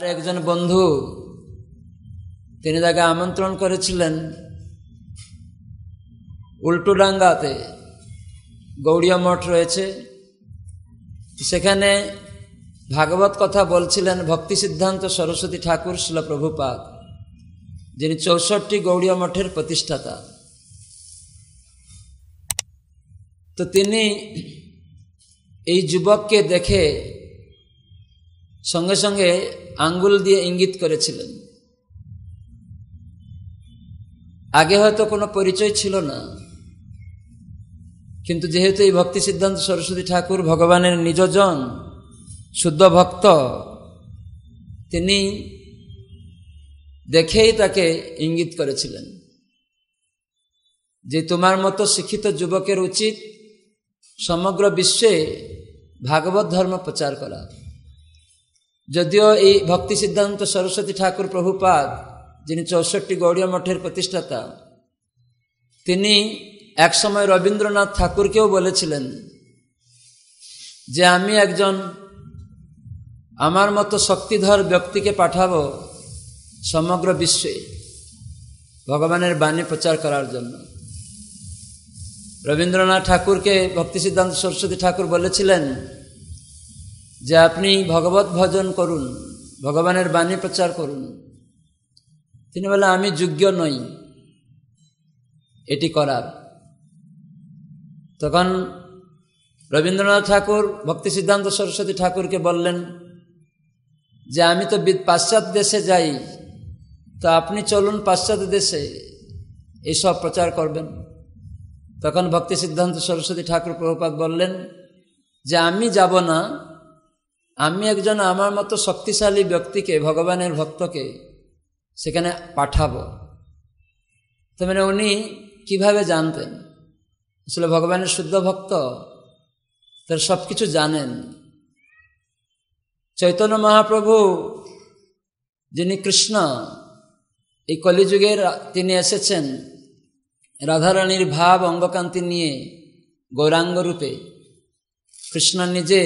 তার একজন বন্ধু তিনি তাকে আমন্ত্রণ করেছিলেন উল্টুডাঙ্গাতে গৌড়ীয় মঠ রয়েছে সেখানে ভাগবত কথা বলছিলেন ভক্তি সিদ্ধান্ত সরস্বতী ঠাকুর শিল প্রভুপাত যিনি চৌষট্টি গৌড়ীয় মঠের প্রতিষ্ঠাতা তো তিনি এই যুবককে দেখে সঙ্গে সঙ্গে আঙ্গুল দিয়ে ইঙ্গিত করেছিলেন আগে হয়তো কোনো পরিচয় ছিল না কিন্তু যেহেতু এই ভক্তি সিদ্ধান্ত সরস্বতী ঠাকুর ভগবানের নিজজন শুদ্ধ ভক্ত তিনি দেখেই তাকে ইঙ্গিত করেছিলেন যে তোমার মতো শিক্ষিত যুবকের উচিত সমগ্র বিশ্বে ভাগবত ধর্ম প্রচার করা যদিও এই ভক্তি সিদ্ধান্ত সরস্বতী ঠাকুর প্রভুপাদ যিনি চৌষট্টি গৌড়িয়া মঠের প্রতিষ্ঠাতা তিনি একসময় রবীন্দ্রনাথ ঠাকুরকেও বলেছিলেন যে আমি একজন আমার মতো শক্তিধর ব্যক্তিকে পাঠাবো সমগ্র বিশ্বে ভগবানের বাণী প্রচার করার জন্য রবীন্দ্রনাথ ঠাকুরকে ভক্তি সিদ্ধান্ত সরস্বতী ঠাকুর বলেছিলেন যে আপনি ভগবত ভজন করুন ভগবানের বাণী প্রচার করুন তিনি বলে আমি যোগ্য নই এটি করার তখন রবীন্দ্রনাথ ঠাকুর ভক্তি সিদ্ধান্ত সরস্বতী ঠাকুরকে বললেন যে আমি তো পাশ্চাত্য দেশে যাই তো আপনি চলুন পাশ্চাত্য দেশে এইসব প্রচার করবেন তখন ভক্তি সিদ্ধান্ত সরস্বতী ঠাকুর প্রভুপাত বললেন যে আমি যাব না আমি একজন আমার মতো শক্তিশালী ব্যক্তিকে ভগবানের ভক্তকে সেখানে পাঠাব তো মানে উনি কিভাবে জানতেন আসলে ভগবানের শুদ্ধ ভক্ত তার সব কিছু জানেন চৈতন্য মহাপ্রভু যিনি কৃষ্ণ এই কলিযুগের তিনি এসেছেন রাধারানীর ভাব অঙ্গকান্তি নিয়ে গৌরাঙ্গ রূপে কৃষ্ণ নিজে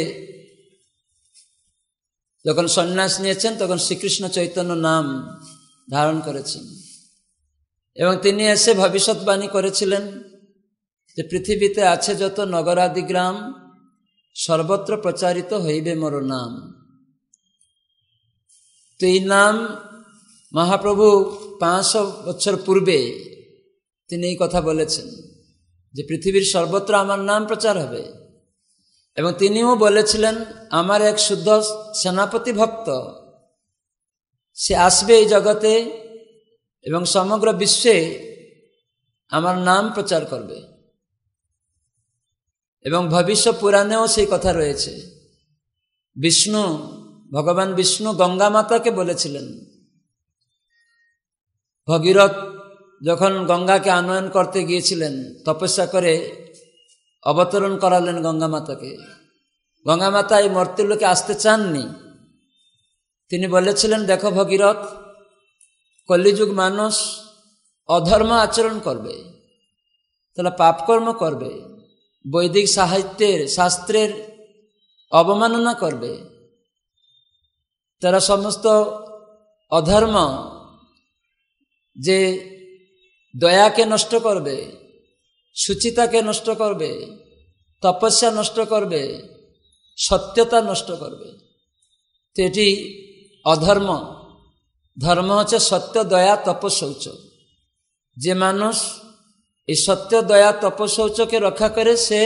যখন সন্ন্যাস নিয়েছেন তখন শ্রীকৃষ্ণ চৈতন্য নাম ধারণ করেছেন এবং তিনি এসে ভবিষ্যৎবাণী করেছিলেন যে পৃথিবীতে আছে যত নগরাদি গ্রাম সর্বত্র প্রচারিত হইবে মোর নাম তো এই নাম মহাপ্রভু পাঁচশো বছর পূর্বে তিনি এই কথা বলেছেন যে পৃথিবীর সর্বত্র আমার নাম প্রচার হবে এবং তিনিও বলেছিলেন আমার এক শুদ্ধ সেনাপতি ভক্ত সে আসবে এই জগতে এবং সমগ্র বিশ্বে আমার নাম প্রচার করবে এবং ভবিষ্য পুরাণেও সেই কথা রয়েছে বিষ্ণু ভগবান বিষ্ণু গঙ্গা মাতাকে বলেছিলেন ভগীরথ যখন গঙ্গাকে আনয়ন করতে গিয়েছিলেন তপস্যা করে অবতরণ করালেন গঙ্গা মাতাকে গঙ্গা মাতা এই লোকে আসতে চাননি তিনি বলেছিলেন দেখো ভগীরথ কলিযুগ মানুষ অধর্ম আচরণ করবে তাহলে পাপকর্ম করবে বৈদিক সাহিত্যের শাস্ত্রের অবমাননা করবে তারা সমস্ত অধর্ম যে দয়াকে নষ্ট করবে সুচিতাকে নষ্ট করবে তপস্যা নষ্ট করবে সত্যতা নষ্ট করবে তো এটি অধর্ম ধর্ম হচ্ছে সত্য দয়া তপশৌচ যে মানুষ এই সত্য দয়া তপশৌচকে রক্ষা করে সে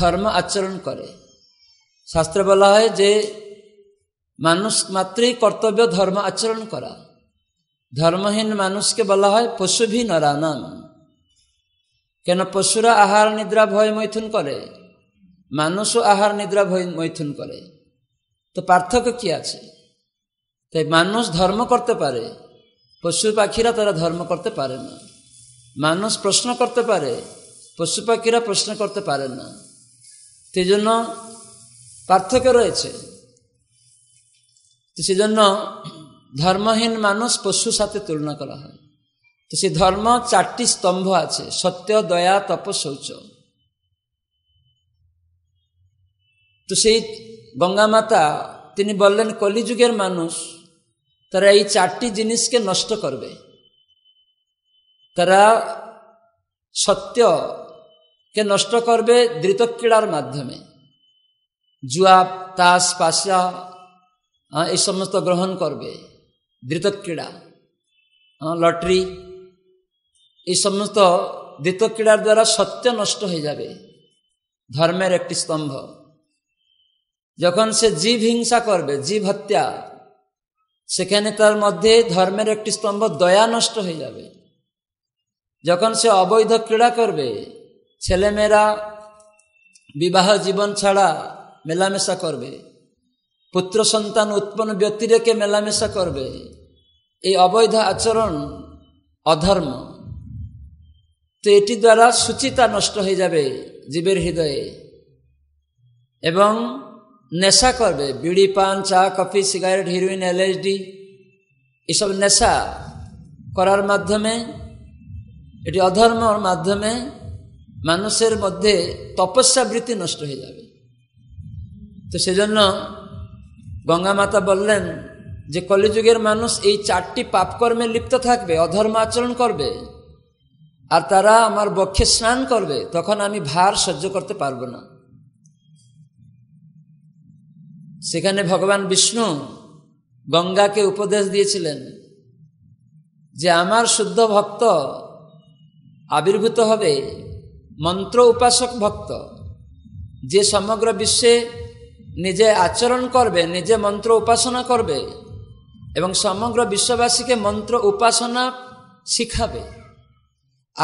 ধর্ম আচরণ করে শাস্ত্রে বলা হয় যে মানুষ মাত্রই কর্তব্য ধর্ম আচরণ করা ধর্মহীন মানুষকে বলা হয় পশুভীন নাম কেন পশুরা আহার নিদ্রা ভয় মৈথুন করে মানুষও আহার নিদ্রা ভয় মৈথুন করে তো পার্থক্য কি আছে তাই মানুষ ধর্ম করতে পারে পশু পাখিরা তারা ধর্ম করতে পারে না মানুষ প্রশ্ন করতে পারে পশু পাখিরা প্রশ্ন করতে পারে না সেই জন্য পার্থক্য রয়েছে তো সেজন্য ধর্মহীন মানুষ পশুর সাথে তুলনা করা হয় তো সে ধর্ম চারটি স্তম্ভ আছে সত্য দয়া তপ শৌচ তো সেই গঙ্গামাতা তিনি বললেন কলিযুগের মানুষ তারা এই চারটি জিনিসকে নষ্ট করবে তারা সত্যকে নষ্ট করবে ধৃতক্রীড়ার মাধ্যমে জুয়া তাস পাশা এই সমস্ত গ্রহণ করবে ধৃতক্রীড়া লটারি এই সমস্ত দ্বিত ক্রীড়ার দ্বারা সত্য নষ্ট হয়ে যাবে ধর্মের একটি স্তম্ভ যখন সে জীব হিংসা করবে জীব হত্যা সেখানে তার মধ্যে ধর্মের একটি স্তম্ভ দয়া নষ্ট হয়ে যাবে যখন সে অবৈধ ক্রীড়া করবে ছেলেমেয়েরা বিবাহ জীবন ছাড়া মেলামেশা করবে পুত্র সন্তান উৎপন্ন ব্যক্তিরেকে মেলামেশা করবে এই অবৈধ আচরণ অধর্ম তো এটি দ্বারা সুচিতা নষ্ট হয়ে যাবে জীবের হৃদয়ে এবং নেশা করবে বিড়ি পান চা কফি সিগারেট হিরোইন এলএসডি এসব নেশা করার মাধ্যমে এটি অধর্মর মাধ্যমে মানুষের মধ্যে তপস্যাবৃত্তি নষ্ট হয়ে যাবে তো সেজন্য গঙ্গামাতা বললেন যে কলিযুগের মানুষ এই চারটি পাপকর্মে লিপ্ত থাকবে অধর্ম আচরণ করবে আর তারা আমার বক্ষে স্নান করবে তখন আমি ভার সহ্য করতে পারবো না সেখানে ভগবান বিষ্ণু গঙ্গাকে উপদেশ দিয়েছিলেন যে আমার শুদ্ধ ভক্ত আবির্ভূত হবে মন্ত্র উপাসক ভক্ত যে সমগ্র বিশ্বে নিজে আচরণ করবে নিজে মন্ত্র উপাসনা করবে এবং সমগ্র বিশ্ববাসীকে মন্ত্র উপাসনা শিখাবে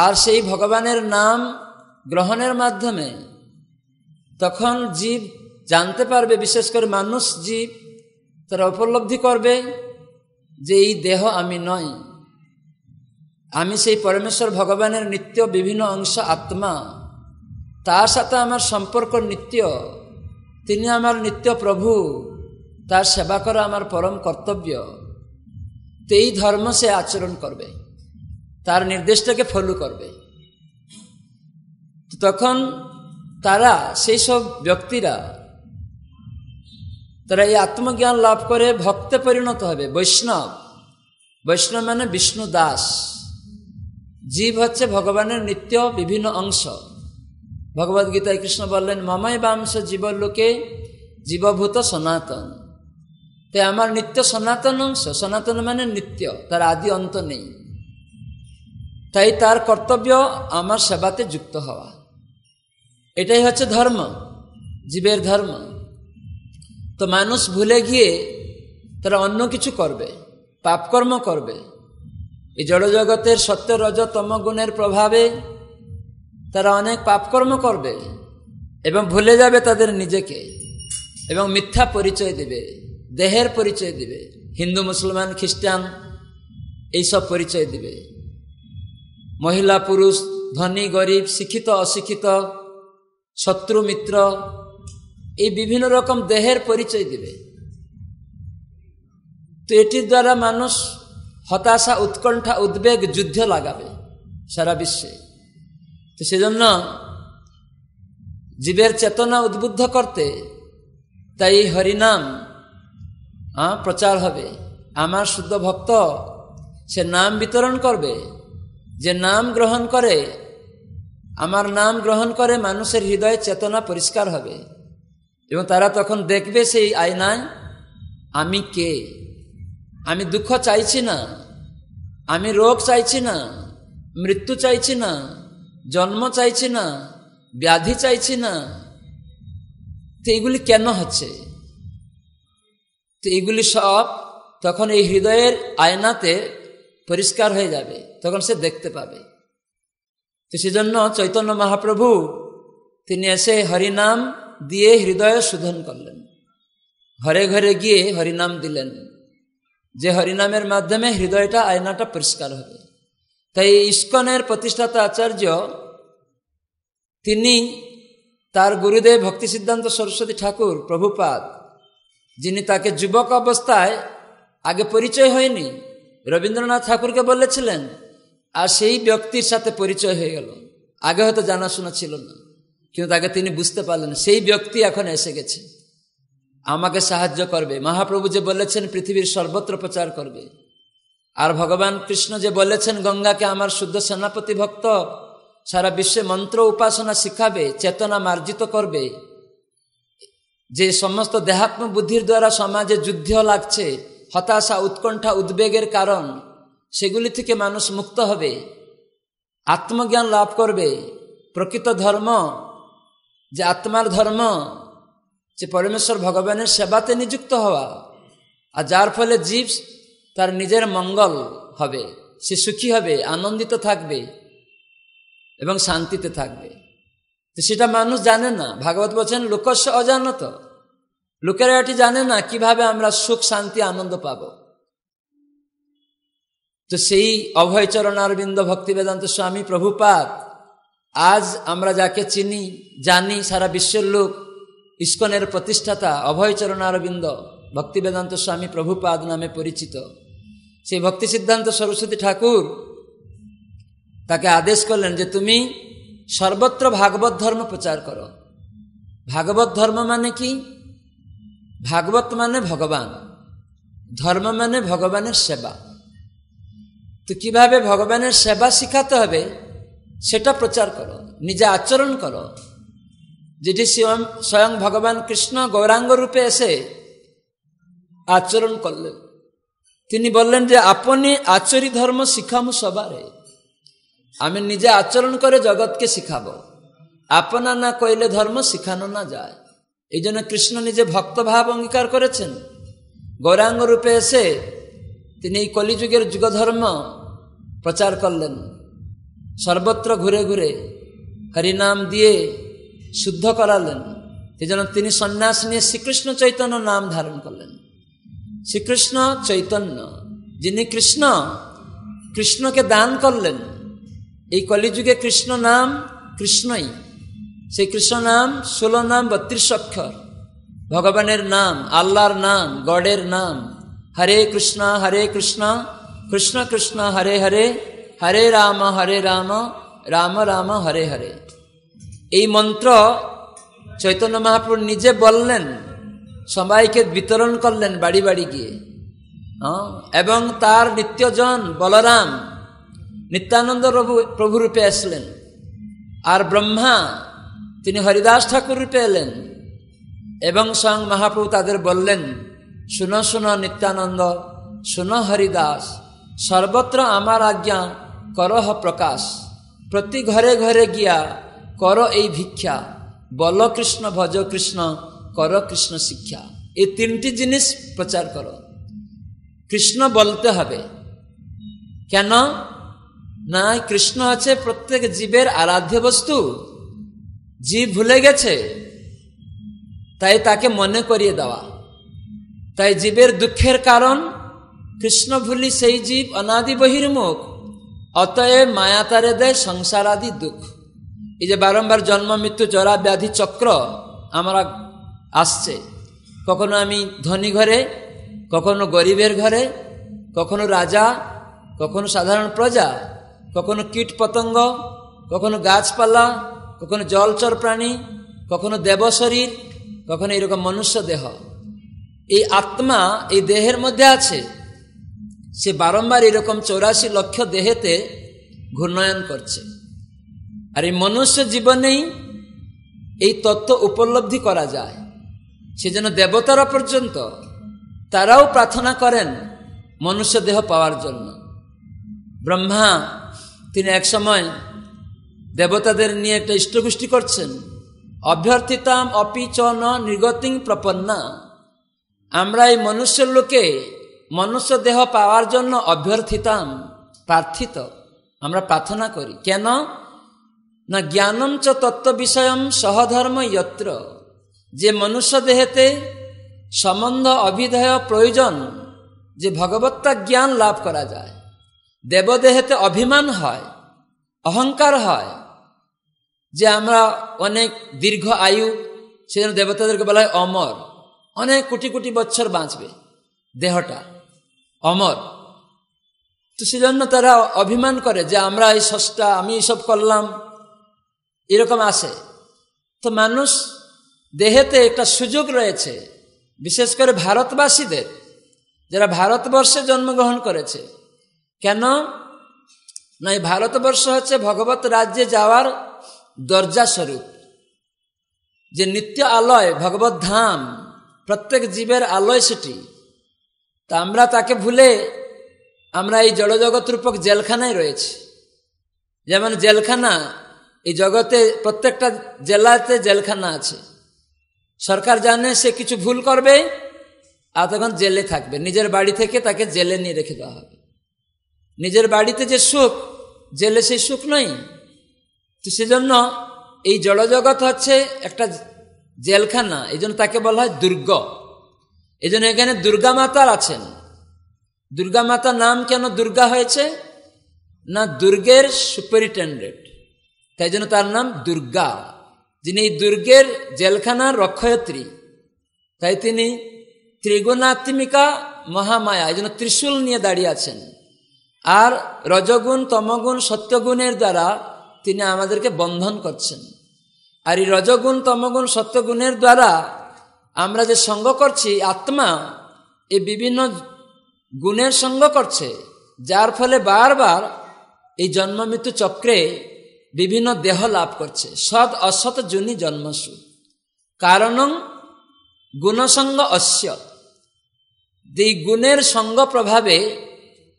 আর সেই ভগবানের নাম গ্রহণের মাধ্যমে তখন জীব জানতে পারবে বিশেষ করে মানুষ জীব তারা উপলব্ধি করবে যে এই দেহ আমি নই আমি সেই পরমেশ্বর ভগবানের নিত্য বিভিন্ন অংশ আত্মা তার সাথে আমার সম্পর্ক নিত্য তিনি আমার নিত্য প্রভু তার সেবা করা আমার পরম কর্তব্য তো এই ধর্ম সে আচরণ করবে তার নির্দেশটাকে ফলো করবে তখন তারা সেই সব ব্যক্তিরা তারা এই আত্মজ্ঞান লাভ করে ভক্তে পরিণত হবে বৈষ্ণব বৈষ্ণব মানে বিষ্ণু দাস জীব হচ্ছে ভগবানের নিত্য বিভিন্ন অংশ ভগবদ গীতায় কৃষ্ণ বললেন মামাই বাংশ জীবলোকে জীবভূত সনাতন তাই আমার নিত্য সনাতন অংশ সনাতন মানে নিত্য তার আদি অন্ত নেই তাই তার কর্তব্য আমার সেবাতে যুক্ত হওয়া এটাই হচ্ছে ধর্ম জীবের ধর্ম তো মানুষ ভুলে গিয়ে তারা অন্য কিছু করবে পাপকর্ম করবে এই জড়জগতের সত্য রজতম গুণের প্রভাবে তারা অনেক পাপকর্ম করবে এবং ভুলে যাবে তাদের নিজেকে এবং মিথ্যা পরিচয় দিবে দেহের পরিচয় দিবে হিন্দু মুসলমান খ্রিস্টান এইসব পরিচয় দিবে মহিলা পুরুষ ধনী গরিব শিক্ষিত অশিক্ষিত শত্রু মিত্র এই বিভিন্ন রকম দেহের পরিচয় দিবে তো এটির দ্বারা মানুষ হতাশা উৎকণ্ঠা উদ্বেগ যুদ্ধ লাগাবে সারা বিশ্বে তো সেজন্য জীবের চেতনা উদ্বুদ্ধ করতে তাই হরিনাম প্রচার হবে আমার শুদ্ধ ভক্ত সে নাম বিতরণ করবে যে নাম গ্রহণ করে আমার নাম গ্রহণ করে মানুষের হৃদয়ে চেতনা পরিষ্কার হবে এবং তারা তখন দেখবে সেই আয়নায় আমি কে আমি দুঃখ চাইছি না আমি রোগ চাইছি না মৃত্যু চাইছি না জন্ম চাইছি না ব্যাধি চাইছি না তো এগুলি কেন হচ্ছে তো এগুলি সব তখন এই হৃদয়ের আয়নাতে পরিষ্কার হয়ে যাবে তখন সে দেখতে পাবে তো সেজন্য চৈতন্য মহাপ্রভু তিনি এসে হরিনাম দিয়ে হৃদয় শোধন করলেন ঘরে ঘরে গিয়ে হরিনাম দিলেন যে হরিনামের মাধ্যমে হৃদয়টা আয়নাটা পরিষ্কার হবে তাই ইস্কনের প্রতিষ্ঠাতা আচার্য তিনি তার গুরুদেব ভক্তি সিদ্ধান্ত সরস্বতী ঠাকুর প্রভুপাদ যিনি তাকে যুবক অবস্থায় আগে পরিচয় হয়নি রবীন্দ্রনাথ ঠাকুরকে বলেছিলেন আর সেই ব্যক্তির সাথে পরিচয় হয়ে গেল আগে হয়তো জানাশোনা ছিল না কিন্তু তাকে তিনি বুঝতে পারলেন সেই ব্যক্তি এখন এসে গেছে আমাকে সাহায্য করবে মহাপ্রভু যে বলেছেন পৃথিবীর সর্বত্র প্রচার করবে আর ভগবান কৃষ্ণ যে বলেছেন গঙ্গাকে আমার শুদ্ধ সেনাপতি ভক্ত সারা বিশ্বে মন্ত্র উপাসনা শিখাবে চেতনা মার্জিত করবে যে সমস্ত দেহাত্ম বুদ্ধির দ্বারা সমাজে যুদ্ধ লাগছে হতাশা উৎকণ্ঠা উদ্বেগের কারণ সেগুলি থেকে মানুষ মুক্ত হবে আত্মজ্ঞান লাভ করবে প্রকৃত ধর্ম যে আত্মার ধর্ম যে পরমেশ্বর ভগবানের সেবাতে নিযুক্ত হওয়া আর যার ফলে জীব তার নিজের মঙ্গল হবে সে সুখী হবে আনন্দিত থাকবে এবং শান্তিতে থাকবে তো সেটা মানুষ জানে না ভাগবত বলছেন লোকস্য অজানত লোকেরা এটি জানে না কিভাবে আমরা সুখ শান্তি আনন্দ পাব তো সেই অভয়চরণ অরবিন্দ ভক্তি বেদান্ত স্বামী প্রভুপাত আজ আমরা যাকে চিনি জানি সারা বিশ্বের লোক ইস্কনের প্রতিষ্ঠাতা অভয়চরণ অরবিন্দ ভক্তি বেদান্ত স্বামী প্রভুপাদ নামে পরিচিত সেই ভক্তি সিদ্ধান্ত সরস্বতী ঠাকুর তাকে আদেশ করলেন যে তুমি সর্বত্র ভাগবত ধর্ম প্রচার করো ভাগবত ধর্ম মানে কি ভাগবত মানে ভগবান ধর্ম মানে ভগবানের সেবা তো কিভাবে ভগবানের সেবা শিখাতে হবে সেটা প্রচার করো নিজে আচরণ করো যেটি স্বয়ং স্বয়ং ভগবান কৃষ্ণ গৌরাঙ্গ রূপে এসে আচরণ করলেন তিনি বললেন যে আপনি আচরি ধর্ম শিখামু সবারে আমি নিজে আচরণ করে জগৎকে শিখাবো আপনা না কইলে ধর্ম শিখানো না যায় এই জন্য কৃষ্ণ নিজে ভক্তভাব অঙ্গীকার করেছেন গৌরাঙ্গ রূপে এসে তিনি এই কলিযুগের যুগধর্ম প্রচার করলেন সর্বত্র ঘুরে ঘুরে হরিনাম দিয়ে শুদ্ধ করালেন এই জন্য তিনি সন্ন্যাস নিয়ে শ্রীকৃষ্ণ চৈতন্য নাম ধারণ করলেন শ্রীকৃষ্ণ চৈতন্য যিনি কৃষ্ণ কৃষ্ণকে দান করলেন এই কলিযুগে কৃষ্ণ নাম কৃষ্ণই শ্রীকৃষ্ণ নাম ষোলো নাম বত্রিশ অক্ষর ভগবানের নাম আল্লাহর নাম গডের নাম হরে কৃষ্ণ হরে কৃষ্ণ কৃষ্ণ কৃষ্ণ হরে হরে হরে রাম হরে রাম রাম রাম হরে হরে এই মন্ত্র চৈতন্য মহাপ্রভু নিজে বললেন সবাইকে বিতরণ করলেন বাড়ি বাড়ি গিয়ে হ্যাঁ, এবং তার নিত্যজন বলরাম নিত্যানন্দ প্রভু প্রভুরূপে আসলেন আর ব্রহ্মা তিনি হরিদাস ঠাকুর এলেন এবং স্বয়ং মহাপ্রভু তাদের বললেন শুন শুন নিত্যানন্দ শুন হরিদাস সর্বত্র আমার আজ্ঞা করহ প্রকাশ প্রতি ঘরে ঘরে গিয়া কর এই ভিক্ষা বল কৃষ্ণ ভজ কৃষ্ণ কর কৃষ্ণ শিক্ষা এই তিনটি জিনিস প্রচার কর কৃষ্ণ বলতে হবে কেন না কৃষ্ণ আছে প্রত্যেক জীবের আরাধ্য বস্তু জীব ভুলে গেছে তাই তাকে মনে করিয়ে দেওয়া তাই জীবের দুঃখের কারণ কৃষ্ণ ভুলি সেই জীব অনাদি বহির্মুখ অতএব মায়াতারে দেয় সংসারাদি দুঃখ এই যে বারংবার জন্ম মৃত্যু জরা ব্যাধি চক্র আমরা আসছে কখনো আমি ধনী ঘরে কখনো গরিবের ঘরে কখনো রাজা কখনো সাধারণ প্রজা কখনো কীট পতঙ্গ কখনো গাছপালা কখনো জলচর প্রাণী কখনো দেব শরীর কখনো এরকম মনুষ্য দেহ এই আত্মা এই দেহের মধ্যে আছে সে বারংবার এরকম চৌরাশি লক্ষ দেহেতে ঘূর্ণয়ন করছে আর এই মনুষ্য জীবনেই এই তত্ত্ব উপলব্ধি করা যায় সে যেন দেবতারা পর্যন্ত তারাও প্রার্থনা করেন মনুষ্য দেহ পাওয়ার জন্য ব্রহ্মা তিনি একসময় দেবতাদের নিয়ে একটা ইষ্টগুষ্টি করছেন অভ্যর্থিতাম অপিচন নির্গতিং প্রপন্না আমরা এই মনুষ্যের লোকে মনুষ্য দেহ পাওয়ার জন্য অভ্যর্থিতাম প্রার্থিত আমরা প্রার্থনা করি কেন না জ্ঞানম চ তত্ত্ব বিষয়ম সহধর্ম ইত্র যে মনুষ্য দেহেতে সম্বন্ধ অভিধেয় প্রয়োজন যে ভগবত্তা জ্ঞান লাভ করা যায় দেবদেহেতে অভিমান হয় অহংকার হয় যে আমরা অনেক দীর্ঘ আয়ু সেজন্য দেবতাদেরকে বলা হয় অমর অনেক কোটি কোটি বছর বাঁচবে দেহটা অমর তো সেজন্য তারা অভিমান করে যে আমরা এই সস্তা আমি সব করলাম এরকম আসে তো মানুষ দেহেতে একটা সুযোগ রয়েছে বিশেষ করে ভারতবাসীদের যারা ভারতবর্ষে জন্মগ্রহণ করেছে কেন না এই ভারতবর্ষ হচ্ছে ভগবত রাজ্যে যাওয়ার দরজা স্বরূপ যে নিত্য আলয় ভগবত ধাম প্রত্যেক জীবের আলয় সেটি তা আমরা তাকে ভুলে আমরা এই জড়জগৎ রূপক জেলখানায় রয়েছি যেমন জেলখানা এই জগতে প্রত্যেকটা জেলাতে জেলখানা আছে সরকার জানে সে কিছু ভুল করবে আর তখন জেলে থাকবে নিজের বাড়ি থেকে তাকে জেলে নিয়ে রেখে দেওয়া হবে নিজের বাড়িতে যে সুখ জেলে সেই সুখ নয় তো সেজন্য এই জলজগৎ হচ্ছে একটা জেলখানা এই তাকে বলা হয় দুর্গ এই জন্য এখানে দুর্গা মাতার আছেন দুর্গা মাতার নাম কেন দুর্গা হয়েছে না দুর্গের সুপারিনটেন্ডেন্ট তাই জন্য তার নাম দুর্গা যিনি এই দুর্গের জেলখানার রক্ষয়ত্রী তাই তিনি ত্রিগুণাত্মিকা মহামায়া এই জন্য ত্রিশূল নিয়ে দাঁড়িয়ে আছেন আর রজগুণ তমগুণ সত্যগুণের দ্বারা তিনি আমাদেরকে বন্ধন করছেন আর এই রজগুণ তমগুণ সত্যগুণের দ্বারা আমরা যে সঙ্গ করছি আত্মা এই বিভিন্ন গুণের সঙ্গ করছে যার ফলে বারবার এই জন্ম মৃত্যু চক্রে বিভিন্ন দেহ লাভ করছে সৎ অসৎ জুনি জন্মসু কারণং গুণসঙ্গ অস্য দুই গুণের সঙ্গ প্রভাবে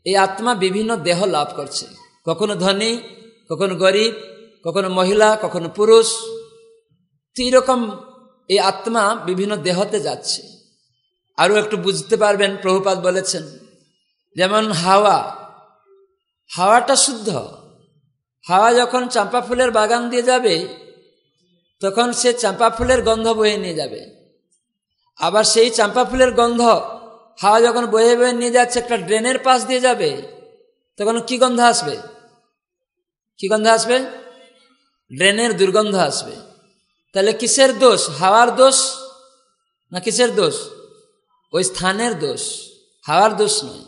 এই আত্মা বিভিন্ন দেহ লাভ করছে কখনো ধনী কখনো গরিব কখনো মহিলা কখনো পুরুষ তিরকম এই আত্মা বিভিন্ন দেহতে যাচ্ছে আরও একটু বুঝতে পারবেন প্রভুপাত বলেছেন যেমন হাওয়া হাওয়াটা শুদ্ধ হাওয়া যখন চাঁপা ফুলের বাগান দিয়ে যাবে তখন সে চাঁপা ফুলের গন্ধ বয়ে নিয়ে যাবে আবার সেই চাঁপা ফুলের গন্ধ হাওয়া যখন বয়ে বয়ে নিয়ে যাচ্ছে একটা ড্রেনের পাশ দিয়ে যাবে তখন কি গন্ধ আসবে কি গন্ধ আসবে ড্রেনের দুর্গন্ধ আসবে তাহলে কিসের দোষ হাওয়ার দোষ না কিসের দোষ ওই স্থানের দোষ হাওয়ার দোষ নয়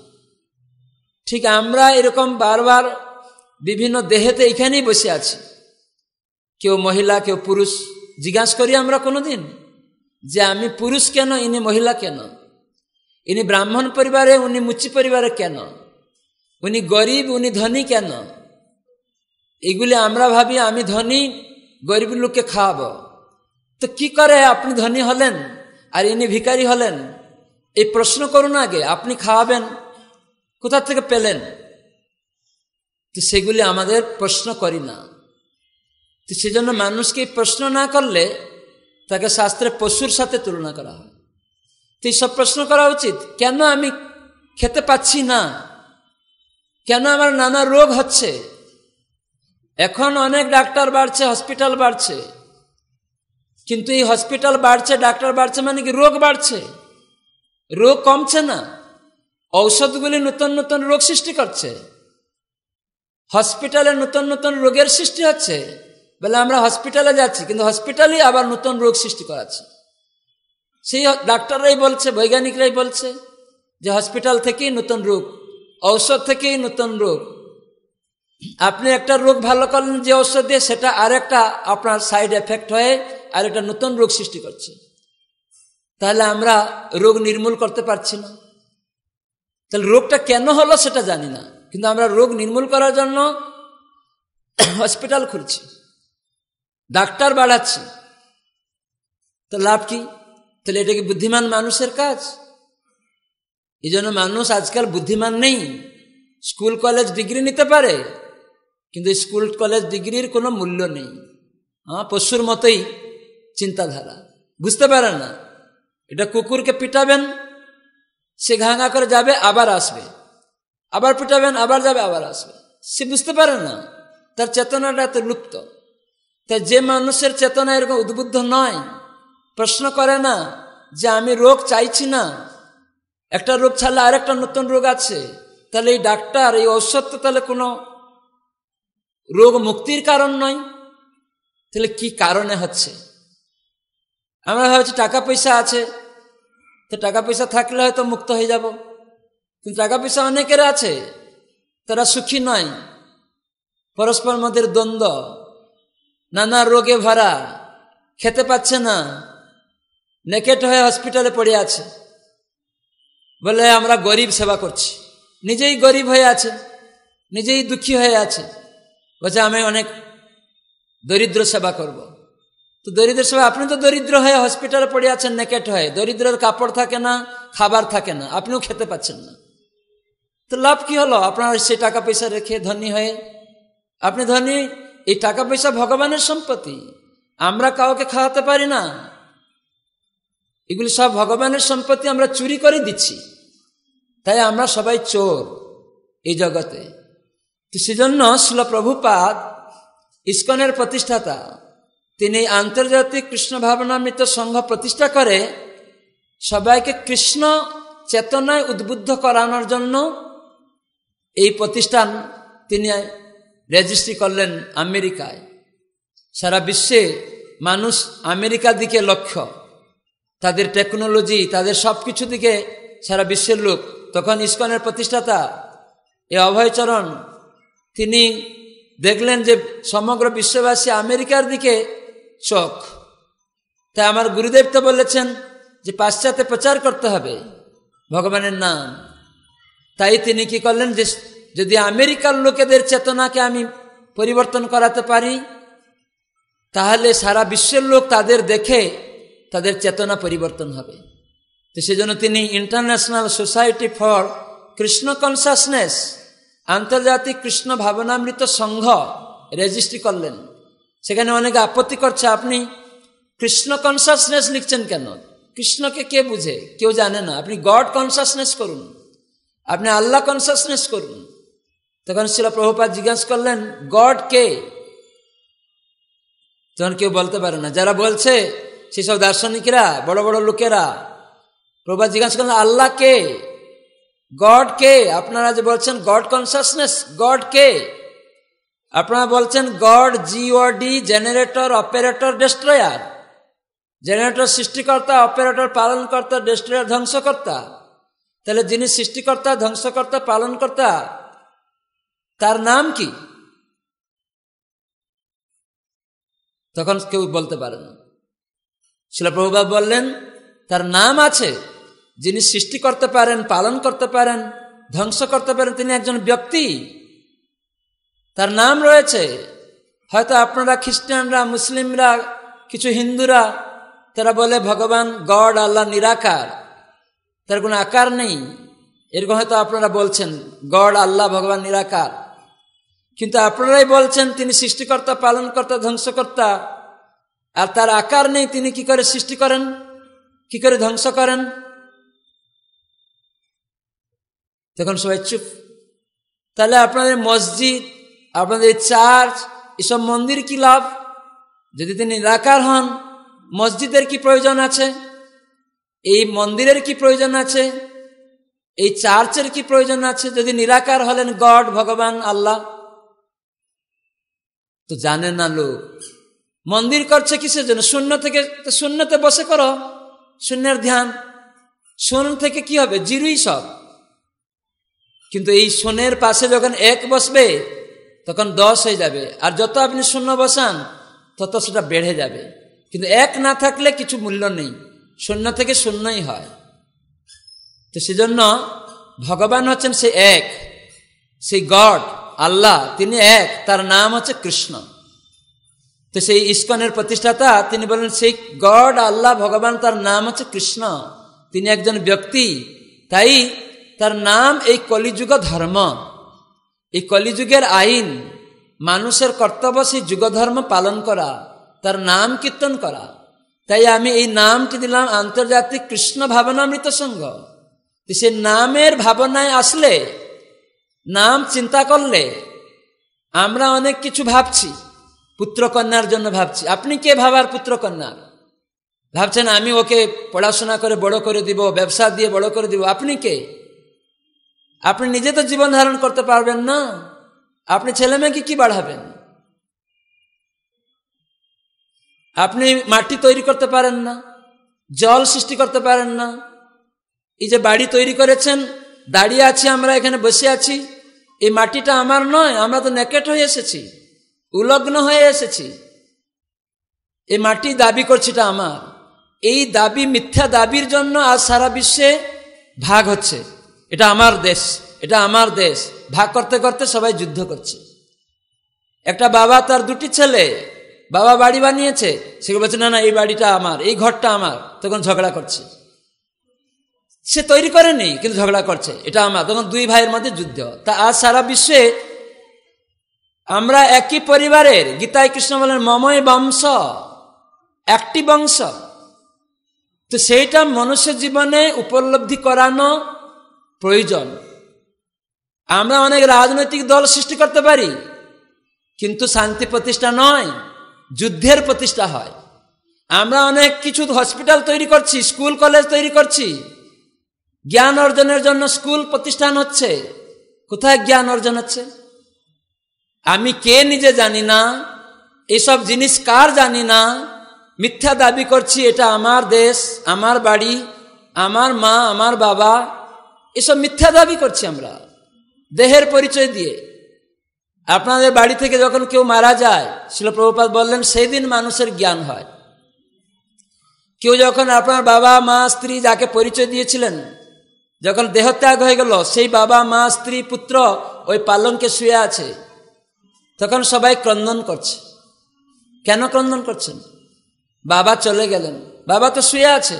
ঠিক আমরা এরকম বারবার বিভিন্ন দেহেতে এখানেই বসে আছি কেউ মহিলা কেউ পুরুষ জিজ্ঞাসা করি আমরা কোনোদিন যে আমি পুরুষ কেন ইনি মহিলা কেন ইনি ব্রাহ্মণ পরিবারে উনি মুচি পরিবারে কেন উনি গরিব উনি ধনী কেন এগুলি আমরা ভাবি আমি ধনী গরিব লোককে খাওয়াবো তো কি করে আপনি ধনী হলেন আর ইনি ভিকারি হলেন এই প্রশ্ন করুন আগে আপনি খাওয়াবেন কোথা থেকে পেলেন তো সেগুলি আমাদের প্রশ্ন করি না তো সেজন্য মানুষকে প্রশ্ন না করলে তাকে শাস্ত্রে পশুর সাথে তুলনা করা হয় তো সব প্রশ্ন করা উচিত কেন আমি খেতে পাচ্ছি না কেন আমার নানা রোগ হচ্ছে এখন অনেক ডাক্তার বাড়ছে হসপিটাল বাড়ছে কিন্তু এই হসপিটাল বাড়ছে ডাক্তার বাড়ছে মানে কি রোগ বাড়ছে রোগ কমছে না ঔষধগুলি নতুন নতুন রোগ সৃষ্টি করছে হসপিটালে নতুন নতুন রোগের সৃষ্টি হচ্ছে বলে আমরা হসপিটালে যাচ্ছি কিন্তু হসপিটালে আবার নতুন রোগ সৃষ্টি করাচ্ছে সেই ডাক্তাররাই বলছে বৈজ্ঞানিকরাই বলছে যে হসপিটাল থেকেই নতুন রোগ ঔষধ থেকেই নতুন রোগ আপনি একটা রোগ ভালো করলেন যে ঔষধ দিয়ে সেটা আরেকটা আপনার সাইড এফেক্ট হয়ে আর একটা নতুন রোগ সৃষ্টি করছে তাহলে আমরা রোগ নির্মূল করতে পারছি না তাহলে রোগটা কেন হলো সেটা জানি না কিন্তু আমরা রোগ নির্মূল করার জন্য হসপিটাল খুলছি ডাক্তার বাড়াচ্ছি তো লাভ কি তাহলে এটা কি বুদ্ধিমান মানুষের কাজ এই জন্য মানুষ আজকাল বুদ্ধিমান নেই স্কুল কলেজ ডিগ্রি নিতে পারে কিন্তু স্কুল কলেজ ডিগ্রির কোনো মূল্য নেই হ্যাঁ পশুর মতোই চিন্তাধারা বুঝতে পারে না এটা কুকুরকে পিটাবেন সে ঘাঙা করে যাবে আবার আসবে আবার পিটাবেন আবার যাবে আবার আসবে সে বুঝতে পারে না তার চেতনাটা এত লুপ্ত তাই যে মানুষের চেতনা এরকম উদ্বুদ্ধ নয় প্রশ্ন করে না যে আমি রোগ চাইছি না একটা রোগ ছাড়লে আরেকটা নতুন রোগ আছে তাহলে এই ডাক্তার এই ঔষধ তো তাহলে কোনো রোগ মুক্তির কারণ নয় তাহলে কি কারণে হচ্ছে আমরা ভাবছি টাকা পয়সা আছে তো টাকা পয়সা থাকলে হয়তো মুক্ত হয়ে যাব কিন্তু টাকা পয়সা অনেকের আছে তারা সুখী নয় পরস্পর মধ্যে দ্বন্দ্ব নানা রোগে ভরা খেতে পাচ্ছে না নেকেট হয়ে হসপিটালে পড়ে আছে বলে আমরা গরিব সেবা করছি নিজেই গরিব হয়ে আছে নিজেই দুঃখী হয়ে আছে বলছে আমি অনেক দরিদ্র সেবা করব। তো দরিদ্র সেবা আপনি তো দরিদ্র হয়ে হসপিটালে পড়ে আছেন নেকেট হয়ে দরিদ্রের কাপড় থাকে না খাবার থাকে না আপনিও খেতে পাচ্ছেন না তো লাভ কি হলো আপনার সেই টাকা পয়সা রেখে ধনী হয়ে আপনি ধনী এই টাকা পয়সা ভগবানের সম্পত্তি আমরা কাউকে খাওয়াতে পারি না এগুলি সব ভগবানের সম্পত্তি আমরা চুরি করে দিচ্ছি তাই আমরা সবাই চোর এই জগতে তো সেজন্য শিল প্রভুপাদ ইস্কনের প্রতিষ্ঠাতা তিনি আন্তর্জাতিক কৃষ্ণ ভাবনামৃত সংঘ প্রতিষ্ঠা করে সবাইকে কৃষ্ণ চেতনায় উদ্বুদ্ধ করানোর জন্য এই প্রতিষ্ঠান তিনি রেজিস্ট্রি করলেন আমেরিকায় সারা বিশ্বে মানুষ আমেরিকার দিকে লক্ষ্য তাদের টেকনোলজি তাদের সব কিছু দিকে সারা বিশ্বের লোক তখন ইস্কনের প্রতিষ্ঠাতা এ অভয়চরণ তিনি দেখলেন যে সমগ্র বিশ্ববাসী আমেরিকার দিকে চোখ তাই আমার গুরুদেব তো বলেছেন যে পাশ্চাত্যে প্রচার করতে হবে ভগবানের নাম তাই তিনি কি করলেন যে যদি আমেরিকার লোকেদের চেতনাকে আমি পরিবর্তন করাতে পারি তাহলে সারা বিশ্বের লোক তাদের দেখে তাদের চেতনা পরিবর্তন হবে তো সেজন্য তিনি international society for Krishna consciousness আন্তর্জাতিক কৃষ্ণ ভাবনামৃত সংঘ রেজিস্ট্রি করলেন সেখানে অনেকে আপত্তি করছে আপনি কৃষ্ণ কনসাসনেস লিখছেন কেন কৃষ্ণকে কে বুঝে কেউ জানে না আপনি গড কনসাসনেস করুন আপনি আল্লাহ কনসাসনেস করুন তখন শিল প্রভুপাত জিজ্ঞাসা করলেন গড কে তখন কেউ বলতে পারে না যারা বলছে সেসব দার্শনিকরা বড় বড় লোকেরা প্রভুপাত জিজ্ঞাসা করলেন আল্লাহ কে গড কে আপনারা যে বলছেন গড কনসাসনেস গড কে আপনারা বলছেন God G O D generator operator destroyer generator সৃষ্টিকর্তা অপারেটর পালনকর্তা ডেস্ট্রয়ার ধ্বংসকর্তা তাহলে যিনি সৃষ্টিকর্তা ধ্বংসকর্তা পালনকর্তা তার নাম কি তখন কেউ বলতে পারে পারেন শিলপ্রভুবা বললেন তার নাম আছে যিনি সৃষ্টি করতে পারেন পালন করতে পারেন ধ্বংস করতে পারেন তিনি একজন ব্যক্তি তার নাম রয়েছে হয়তো আপনারা খ্রিস্টানরা মুসলিমরা কিছু হিন্দুরা তারা বলে ভগবান গড আল্লাহ নিরাকার তার কোনো আকার নেই এরকম হয়তো আপনারা বলছেন গড আল্লাহ ভগবান নিরাকার কিন্তু আপনারাই বলছেন তিনি সৃষ্টিকর্তা পালনকর্তা ধ্বংসকর্তা আর তার আকার নেই তিনি কি করে সৃষ্টি করেন কি করে ধ্বংস করেন তখন সবাই চুপ তাহলে আপনাদের মসজিদ আপনাদের চার্চ এসব মন্দির কি লাভ যদি তিনি নিরাকার হন মসজিদের কি প্রয়োজন আছে এই মন্দিরের কি প্রয়োজন আছে এই চার্চের কি প্রয়োজন আছে যদি নিরাকার হলেন গড ভগবান আল্লাহ তো জানে না লোক মন্দির করছে কিসের জন্য শূন্য থেকে শূন্যতে বসে করো শূন্যের ধ্যান শূন্য থেকে কি হবে জিরুই সব কিন্তু এই শূন্যের পাশে যখন এক বসবে তখন দশ হয়ে যাবে আর যত আপনি শূন্য বসান তত সেটা বেড়ে যাবে কিন্তু এক না থাকলে কিছু মূল্য নেই শূন্য থেকে শূন্যই হয় তো সেজন্য ভগবান হচ্ছেন সে এক সেই গড আল্লাহ তিনি এক তার নাম হচ্ছে কৃষ্ণ তো সেই ইস্কনের প্রতিষ্ঠাতা তিনি বলেন সেই গড আল্লাহ ভগবান তার নাম হচ্ছে কৃষ্ণ তিনি একজন ব্যক্তি তাই তার নাম এই কলিযুগ ধর্ম এই কলিযুগের আইন মানুষের কর্তব্য সেই যুগধর্ম পালন করা তার নাম কীর্তন করা তাই আমি এই নামটি দিলাম আন্তর্জাতিক কৃষ্ণ ভাবনামৃত সংঘ সে নামের ভাবনায় আসলে নাম চিন্তা করলে আমরা অনেক কিছু ভাবছি পুত্রকন্যার জন্য ভাবছি আপনি কে ভাবার পুত্রকন্যা ভাবছেন আমি ওকে পড়াশোনা করে বড় করে দিব ব্যবসা দিয়ে বড় করে দিব আপনি কে আপনি নিজে তো জীবন ধারণ করতে পারবেন না আপনি ছেলে মেয়েকে কি বাড়াবেন আপনি মাটি তৈরি করতে পারেন না জল সৃষ্টি করতে পারেন না এই যে বাড়ি তৈরি করেছেন দাঁড়িয়ে আছি আমরা এখানে বসে আছি এই মাটিটা আমার নয় আমরা তো নেকেট হয়ে এসেছি উলগ্ন হয়ে এসেছি এই মাটি দাবি করছিটা আমার এই দাবি মিথ্যা দাবির জন্য আজ সারা বিশ্বে ভাগ হচ্ছে এটা আমার দেশ এটা আমার দেশ ভাগ করতে করতে সবাই যুদ্ধ করছে একটা বাবা তার দুটি ছেলে বাবা বাড়ি বানিয়েছে সে বলছে না না এই বাড়িটা আমার এই ঘরটা আমার তখন ঝগড়া করছে সে তৈরি করেনি কিন্তু ঝগড়া করছে এটা আমার তখন দুই ভাইয়ের মধ্যে যুদ্ধ তা আজ সারা বিশ্বে আমরা একই পরিবারের গীতায় কৃষ্ণ বলেন মময় বংশ একটি বংশ তো সেইটা মনুষ্য জীবনে উপলব্ধি করানো প্রয়োজন আমরা অনেক রাজনৈতিক দল সৃষ্টি করতে পারি কিন্তু শান্তি প্রতিষ্ঠা নয় যুদ্ধের প্রতিষ্ঠা হয় আমরা অনেক কিছু হসপিটাল তৈরি করছি স্কুল কলেজ তৈরি করছি জ্ঞান অর্জনের জন্য স্কুল প্রতিষ্ঠান হচ্ছে কোথায় জ্ঞান অর্জন হচ্ছে আমি কে নিজে জানি না এসব জিনিস কার জানি না মিথ্যা দাবি করছি এটা আমার দেশ আমার বাড়ি আমার মা আমার বাবা এসব মিথ্যা দাবি করছি আমরা দেহের পরিচয় দিয়ে আপনাদের বাড়ি থেকে যখন কেউ মারা যায় প্রভুপাত বললেন সেই দিন মানুষের জ্ঞান হয় কেউ যখন আপনার বাবা মা স্ত্রী যাকে পরিচয় দিয়েছিলেন যখন দেহত্যাগ হয়ে গেল সেই বাবা মা স্ত্রী পুত্র ওই পালনকে শুয়ে আছে তখন সবাই ক্রন্দন করছে কেন ক্রন্দন করছেন বাবা চলে গেলেন বাবা তো শুয়ে আছে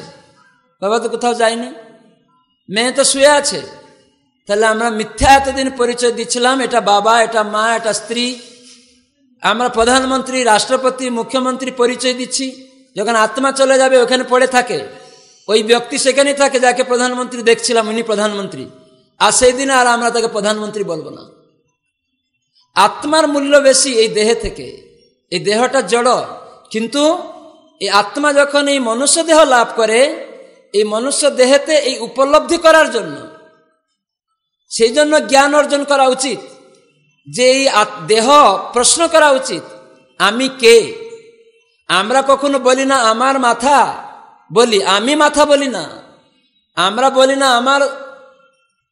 বাবা তো কোথাও যায়নি মেয়ে তো শুয়ে আছে তাহলে আমরা মিথ্যা এতদিন পরিচয় দিচ্ছিলাম এটা বাবা এটা মা এটা স্ত্রী আমরা প্রধানমন্ত্রী রাষ্ট্রপতি মুখ্যমন্ত্রী পরিচয় দিচ্ছি যখন আত্মা চলে যাবে ওখানে পড়ে থাকে ওই ব্যক্তি সেখানেই থাকে যাকে প্রধানমন্ত্রী দেখছিলাম উনি প্রধানমন্ত্রী আর সেই দিন আর আমরা তাকে প্রধানমন্ত্রী বলবো না আত্মার মূল্য বেশি এই দেহে থেকে এই দেহটা জড় কিন্তু এই আত্মা যখন এই মনুষ্য দেহ লাভ করে এই মনুষ্য দেহেতে এই উপলব্ধি করার জন্য সেই জন্য জ্ঞান অর্জন করা উচিত যে এই দেহ প্রশ্ন করা উচিত আমি কে আমরা কখনো বলি না আমার মাথা বলি আমি মাথা বলি না আমরা বলি না আমার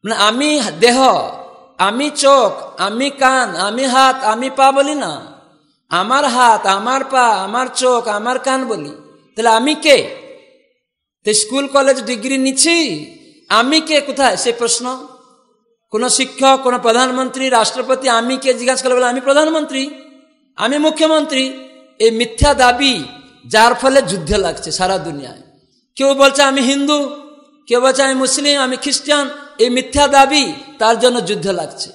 মানে আমি দেহ আমি চোখ আমি কান আমি হাত আমি পা বলি না আমার হাত আমার পা আমার চোখ আমার কান বলি তাহলে আমি কে তো স্কুল কলেজ ডিগ্রি নিচ্ছি আমি কে কোথায় সে প্রশ্ন কোন শিক্ষক কোন প্রধানমন্ত্রী রাষ্ট্রপতি আমি কে জিজ্ঞাসা করলে বলে আমি প্রধানমন্ত্রী আমি মুখ্যমন্ত্রী এই মিথ্যা দাবি যার ফলে যুদ্ধে লাগছে সারা দুনিয়ায় কেউ বলছে আমি হিন্দু কেউ বলছে আমি মুসলিম আমি খ্রিস্টান এই মিথ্যা দাবি তার জন্য যুদ্ধে লাগছে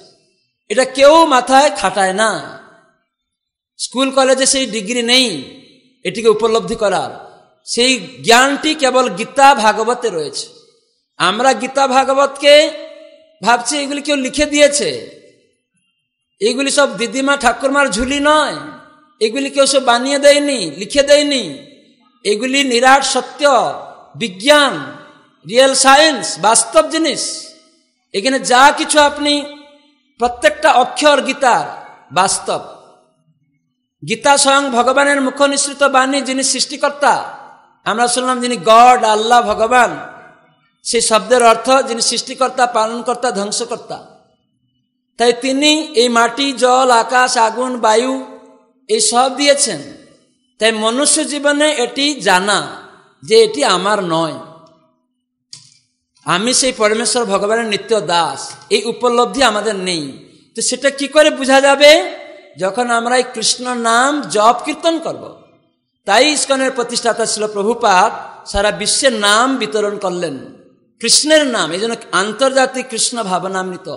এটা কেউ মাথায় খাটায় না স্কুল কলেজে সেই ডিগ্রি নেই এটিকে উপলব্ধি করার সেই জ্ঞানটি কেবল গীতা ভাগবতে রয়েছে আমরা গীতা ভাগবতকে ভাবছি এগুলি কেউ লিখে দিয়েছে এগুলি সব দিদিমা ঠাকুরমার ঝুলি নয় এগুলি কেউ সব বানিয়ে দেয়নি লিখে দেয়নি এগুলি নিরাট সত্য বিজ্ঞান রিয়েল সায়েন্স বাস্তব জিনিস এখানে যা কিছু আপনি প্রত্যেকটা অক্ষর গীতার বাস্তব গীতা স্বয়ং ভগবানের মুখ নিঃসৃত বাণী যিনি সৃষ্টিকর্তা আমরা শুনলাম যিনি গড আল্লাহ ভগবান সেই শব্দের অর্থ যিনি সৃষ্টিকর্তা পালনকর্তা ধ্বংসকর্তা তাই তিনি এই মাটি জল আকাশ আগুন বায়ু এই সব দিয়েছেন তাই মনুষ্য জীবনে এটি জানা যে এটি আমার নয় আমি সেই পরমেশ্বর ভগবানের নিত্য দাস এই উপলব্ধি আমাদের নেই তো সেটা কি করে বোঝা যাবে যখন আমরা এই কৃষ্ণ নাম জপ কীর্তন করবো তাই ইস্কনের প্রতিষ্ঠাতা ছিল প্রভুপাত সারা বিশ্বের নাম বিতরণ করলেন কৃষ্ণের নাম এই জন্য আন্তর্জাতিক কৃষ্ণ ভাবনামৃত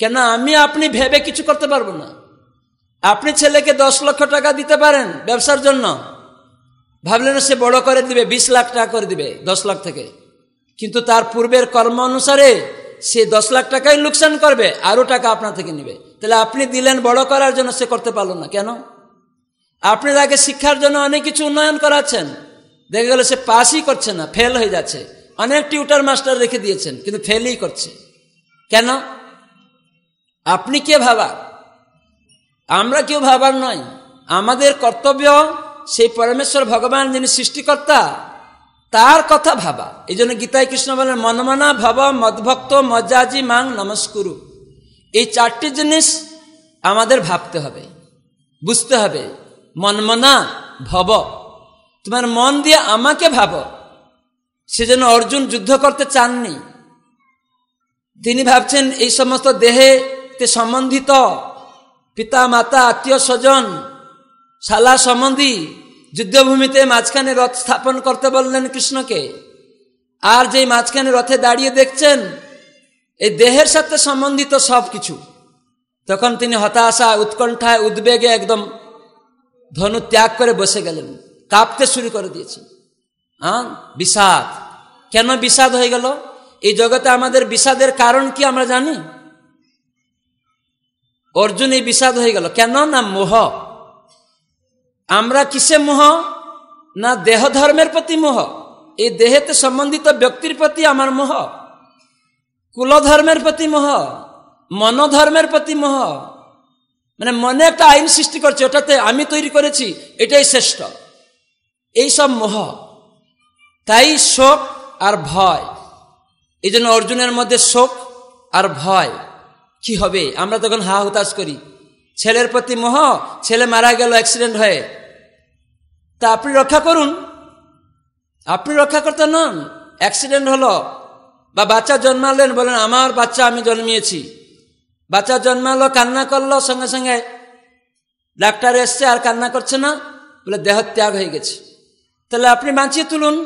কেন আমি আপনি ভেবে কিছু করতে পারবো না আপনি ছেলেকে দশ লক্ষ টাকা দিতে পারেন ব্যবসার জন্য ভাবলেন সে বড় করে দিবে বিশ লাখ টাকা করে দিবে দশ লাখ থেকে কিন্তু তার পূর্বের কর্ম অনুসারে সে দশ লাখ টাকাই লোকসান করবে আরও টাকা আপনার থেকে নেবে তাহলে আপনি দিলেন বড় করার জন্য সে করতে পারলো না কেন আপনি তাকে শিক্ষার জন্য অনেক কিছু উন্নয়ন করাচ্ছেন দেখা গেল সে পাসই করছে না ফেল হয়ে যাচ্ছে অনেক টিউটার মাস্টার রেখে দিয়েছেন কিন্তু ফেলই করছে কেন আপনি কে ভাবা আমরা কেউ ভাবার নয় আমাদের কর্তব্য সেই পরমেশ্বর ভগবান যিনি সৃষ্টিকর্তা তার কথা ভাবা এই জন্য গীতায় কৃষ্ণ বলেন মনমানা ভব মদভক্ত মজাজি মাং নমস্কুরু এই চারটি জিনিস আমাদের ভাবতে হবে বুঝতে হবে মনমনা ভব তোমার মন দিয়ে আমাকে ভাব সে যেন অর্জুন যুদ্ধ করতে চাননি তিনি ভাবছেন এই সমস্ত দেহে তে সম্বন্ধিত পিতা মাতা আত্মীয় স্বজন শালা সম্বন্ধী যুদ্ধভূমিতে মাঝখানে রথ স্থাপন করতে বললেন কৃষ্ণকে আর যেই মাঝখানে রথে দাঁড়িয়ে দেখছেন এই দেহের সাথে সম্বন্ধিত সব কিছু তখন তিনি হতাশা উৎকণ্ঠায় উদ্বেগে একদম ধনু ত্যাগ করে বসে গেলেন কাঁপতে শুরু করে দিয়েছে হ্যাঁ বিষাদ কেন বিষাদ হয়ে গেল এই জগতে আমাদের বিষাদের কারণ কি আমরা জানি অর্জুন এই বিষাদ হয়ে গেল কেন না মোহ আমরা কিসে মোহ না দেহ ধর্মের প্রতি মোহ এই দেহেতে সম্বন্ধিত ব্যক্তির প্রতি আমার মোহ কুলধর্মের প্রতি মোহ মনোধর্মের প্রতি মোহ মানে মনে একটা আইন সৃষ্টি করছে ওটাতে আমি তৈরি করেছি এটাই শ্রেষ্ঠ এই সব মোহ তাই শোক আর ভয় এই জন্য অর্জুনের মধ্যে শোক আর ভয় কি হবে আমরা তখন হা হতাশ করি ছেলের প্রতি মোহ ছেলে মারা গেল অ্যাক্সিডেন্ট হয়ে তা আপনি রক্ষা করুন আপনি রক্ষা করতে নন অ্যাক্সিডেন্ট হলো বা বাচ্চা জন্মালেন বলেন আমার বাচ্চা আমি জন্মিয়েছি বাচ্চা জন্মালো কান্না করলো সঙ্গে সঙ্গে ডাক্তার এসছে আর কান্না করছে না বলে দেহ ত্যাগ হয়ে গেছে তাহলে আপনি বাঁচিয়ে তুলুন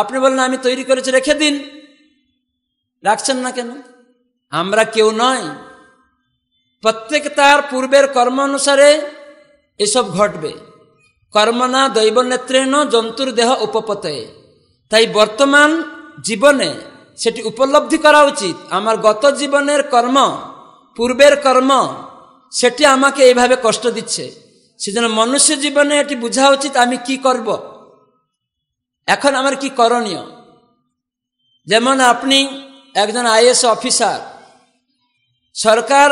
আপনি বলেন আমি তৈরি করেছি রেখে দিন রাখছেন না কেন আমরা কেউ নয় প্রত্যেক তার পূর্বের কর্ম অনুসারে এসব ঘটবে কর্ম না দৈব নেত্রেণ জন্তুর দেহ উপপতে তাই বর্তমান জীবনে সেটি উপলব্ধি করা উচিত আমার গত জীবনের কর্ম পূর্বের কর্ম সেটি আমাকে এইভাবে কষ্ট দিচ্ছে সেজন্য মনুষ্য জীবনে এটি বোঝা উচিত আমি কি করব এখন আমার কি করণীয় যেমন আপনি একজন আইএস অফিসার সরকার